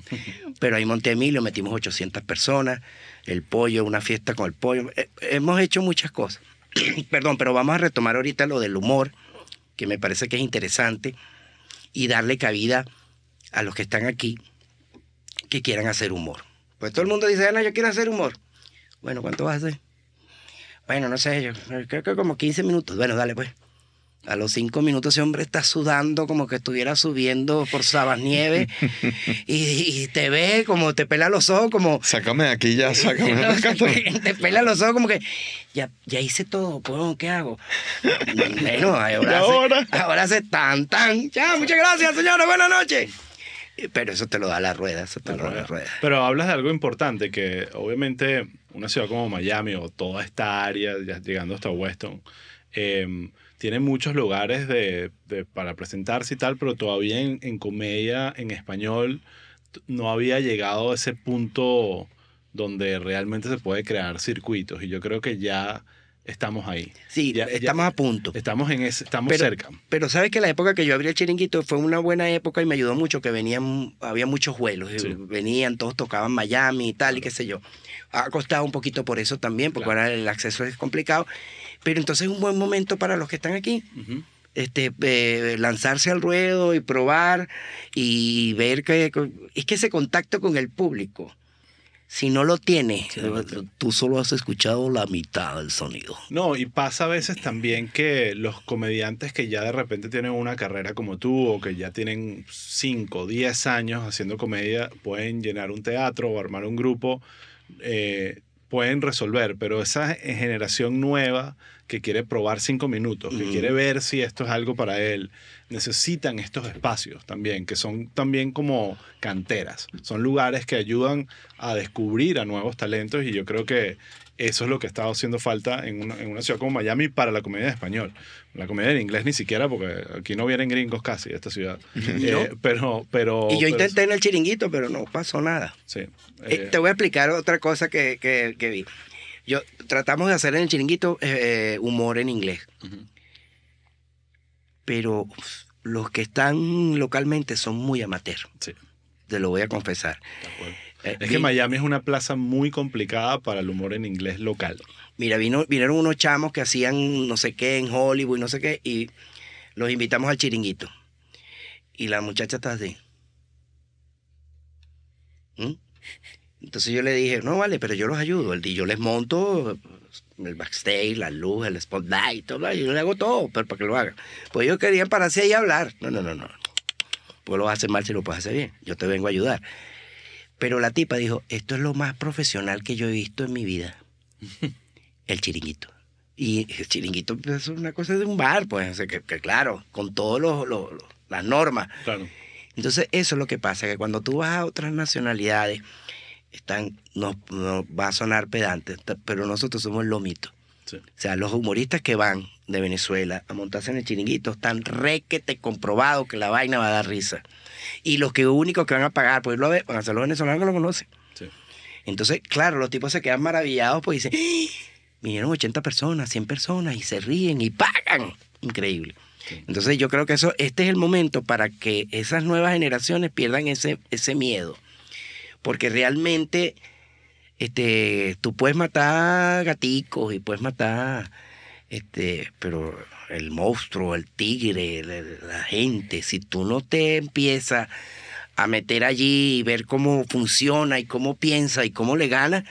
[LAUGHS] Pero ahí monté Emilio, metimos 800 personas, el pollo, una fiesta con el pollo. Eh, hemos hecho muchas cosas. [CLEARS THROAT] Perdón, pero vamos a retomar ahorita lo del humor, que me parece que es interesante y darle cabida a los que están aquí que quieran hacer humor. Pues todo el mundo dice, Ana, yo quiero hacer humor. Bueno, ¿cuánto vas a hacer? Bueno, no sé, yo creo que como 15 minutos. Bueno, dale pues. A los cinco minutos ese hombre está sudando como que estuviera subiendo por Sabas nieve [LAUGHS] y, te ve como te pela los ojos como... Sácame de aquí ya, [LAUGHS] sácame de acá. Te pela los ojos como que ya, ya hice todo, ¿qué hago? Bueno, ahora, [LAUGHS] ahora? Se, ahora tan tan. Ya, muchas gracias señora, buenas noches. Pero eso te lo da la rueda, eso te lo da la rueda. Pero hablas de algo importante, que obviamente una ciudad como Miami o toda esta área, ya llegando hasta Weston, eh, tiene muchos lugares de, para presentarse y tal, pero todavía en, comedia, en español, no había llegado a ese punto donde realmente se puede crear circuitos. Y yo creo que ya estamos ahí. Sí, estamos a punto. Estamos en ese, estamos cerca. Pero sabes que la época que yo abrí el chiringuito fue una buena época y me ayudó mucho que venían, había muchos vuelos, venían, todos tocaban Miami y tal, y qué sé yo. Ha costado un poquito por eso también, porque ahora el acceso es complicado. Pero entonces es un buen momento para los que están aquí. Este, eh, lanzarse al ruedo y probar y ver que es que ese contacto con el público si no lo tiene, tú solo has escuchado la mitad del sonido. No, y pasa a veces también que los comediantes que ya de repente tienen una carrera como tú o que ya tienen 5, 10 años haciendo comedia, pueden llenar un teatro o armar un grupo. Eh, pueden resolver, pero esa generación nueva que quiere probar cinco minutos, que quiere ver si esto es algo para él, necesitan estos espacios también, que son también como canteras, son lugares que ayudan a descubrir a nuevos talentos y yo creo que eso es lo que ha estado haciendo falta en una, ciudad como Miami para la comedia en español. La comedia en inglés ni siquiera, porque aquí no vienen gringos casi, esta ciudad. Eh, pero, pero, y yo intenté en el chiringuito, pero no pasó nada. Sí, eh, eh. te voy a explicar otra cosa que, que, vi. Yo, tratamos de hacer en el chiringuito humor en inglés. Pero los que están localmente son muy amateurs. Te lo voy a confesar. Eh, es que Miami es una plaza muy complicada para el humor en inglés local. Mira, vino, vinieron unos chamos que hacían no sé qué en Hollywood, no sé qué, y los invitamos al chiringuito. Y la muchacha está así. ¿Mm? Entonces yo le dije, no vale, pero yo los ayudo. yo les monto el backstage, la luz, el spotlight, todo. Yo le hago todo pero para que lo haga Pues ellos querían pararse ahí a hablar. No, no, no, no. Pues lo a hacer mal si lo puedes hacer bien. Yo te vengo a ayudar. Pero la tipa dijo, esto es lo más profesional que yo he visto en mi vida. [LAUGHS] El chiringuito. Y el chiringuito pues, es una cosa de un bar, pues, que, claro, con todas las normas. Entonces, eso es lo que pasa, que cuando tú vas a otras nacionalidades, están, va a sonar pedante, pero nosotros somos el lomito. O sea, los humoristas que van de Venezuela a montarse en el chiringuito, están requete comprobado que la vaina va a dar risa. Y los que únicos que van a pagar pues lo van a ser los venezolanos que lo conocen. Entonces, claro, los tipos se quedan maravillados pues dicen, ¡Ah! vinieron 80 personas, 100 personas y se ríen y pagan. Increíble. Entonces yo creo que eso, este es el momento para que esas nuevas generaciones pierdan ese, ese miedo. Porque realmente este, tú puedes matar gaticos y puedes matar este, pero el monstruo, el tigre, la gente, si tú no te empiezas a meter allí y ver cómo funciona y cómo piensa y cómo le gana,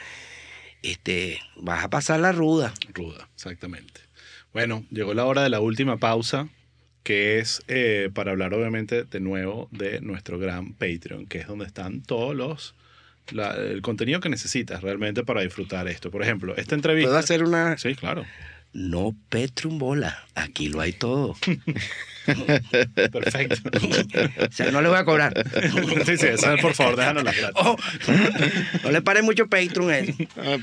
este, vas a pasar la ruda. Ruda, exactamente. Bueno, llegó la hora de la última pausa, que es eh, para hablar obviamente de nuevo de nuestro gran Patreon, que es donde están todos los... el contenido que necesitas realmente para disfrutar esto. Por ejemplo, esta entrevista... ¿Puedo hacer una...? Sí, claro. No Petrum Bola, aquí lo hay todo. Perfecto. o sea, no le voy a cobrar. Sí, sí, por favor, déjanos la plata. Oh. no le pare mucho Patreon él. Ah,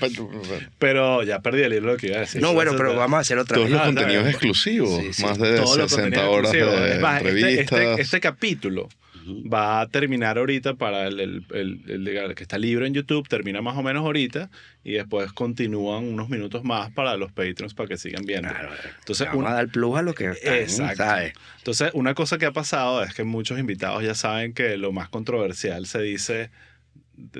pero ya perdí el hilo que iba a decir. No, bueno, pero vamos a hacer otra vez. Todos los ah, contenidos exclusivos, más de 60 horas de, este, este, entrevistas. este capítulo va a terminar ahorita para el, que está libre en YouTube, termina más o menos ahorita y después continúan unos minutos más para los patrons para que sigan viendo. Eh, Entonces, vamos una, a dar plus a lo que exacto. Entonces, una cosa que ha pasado es que muchos invitados ya saben que lo más controversial se dice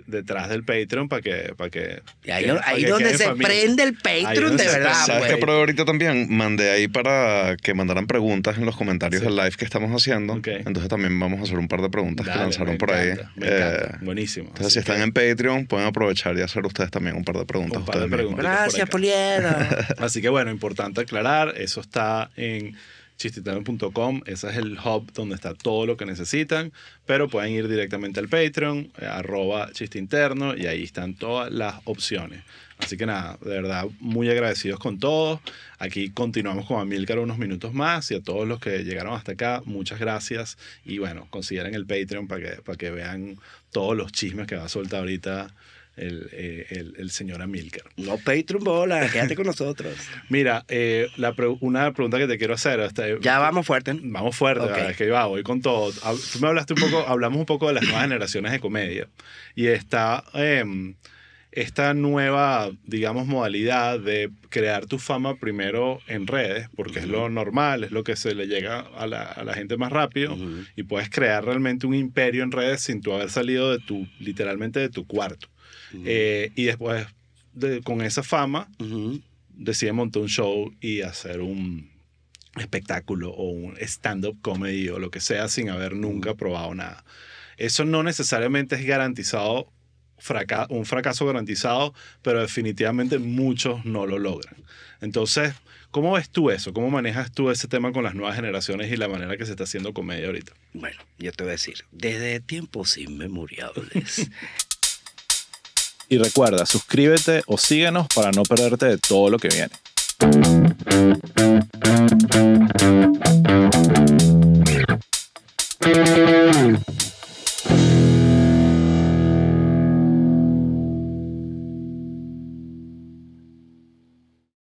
detrás del Patreon para que, para que. ahí, donde se prende el Patreon de verdad. ¿Sabes ahorita también? Mandé ahí para que mandaran preguntas en los comentarios del live que estamos haciendo. Entonces también vamos a hacer un par de preguntas que lanzaron por ahí. Eh, Buenísimo. Entonces, si están en Patreon, pueden aprovechar y hacer ustedes también un par de preguntas. Gracias, Polieda. [LAUGHS] Así que bueno, importante aclarar, eso está en Chistinterno.com, ese es el hub donde está todo lo que necesitan, pero pueden ir directamente al Patreon, eh, arroba chiste interno, y ahí están todas las opciones. Así que nada, de verdad, muy agradecidos con todos. Aquí continuamos con Amilcar unos minutos más y a todos los que llegaron hasta acá, muchas gracias. Y bueno, consideren el Patreon para que, para que vean todos los chismes que va a soltar ahorita el, eh, el, el señor Amilcar. No Patreon bola, quédate con nosotros. [LAUGHS] Mira, eh, una pregunta que te quiero hacer. ya vamos fuerte. Vamos fuerte, que va, voy con todo. Tú me hablaste un poco, hablamos un poco de las nuevas generaciones de comedia. Y está em, esta nueva, digamos, modalidad de crear tu fama primero en redes, porque es lo normal, es lo que se le llega a la, a la gente más rápido, y puedes crear realmente un imperio en redes sin tú haber salido de tu, literalmente de tu cuarto. Eh, y después, con esa fama, decide montar un show y hacer un espectáculo o un stand-up comedy o lo que sea sin haber nunca probado nada. Eso no necesariamente es garantizado, un fracaso garantizado, pero definitivamente muchos no lo logran. Entonces, ¿cómo ves tú eso? ¿Cómo manejas tú ese tema con las nuevas generaciones y la manera que se está haciendo comedia ahorita? Bueno, yo te voy a decir, desde tiempos inmemoriales. [LAUGHS] Y recuerda, suscríbete o síguenos para no perderte de todo lo que viene.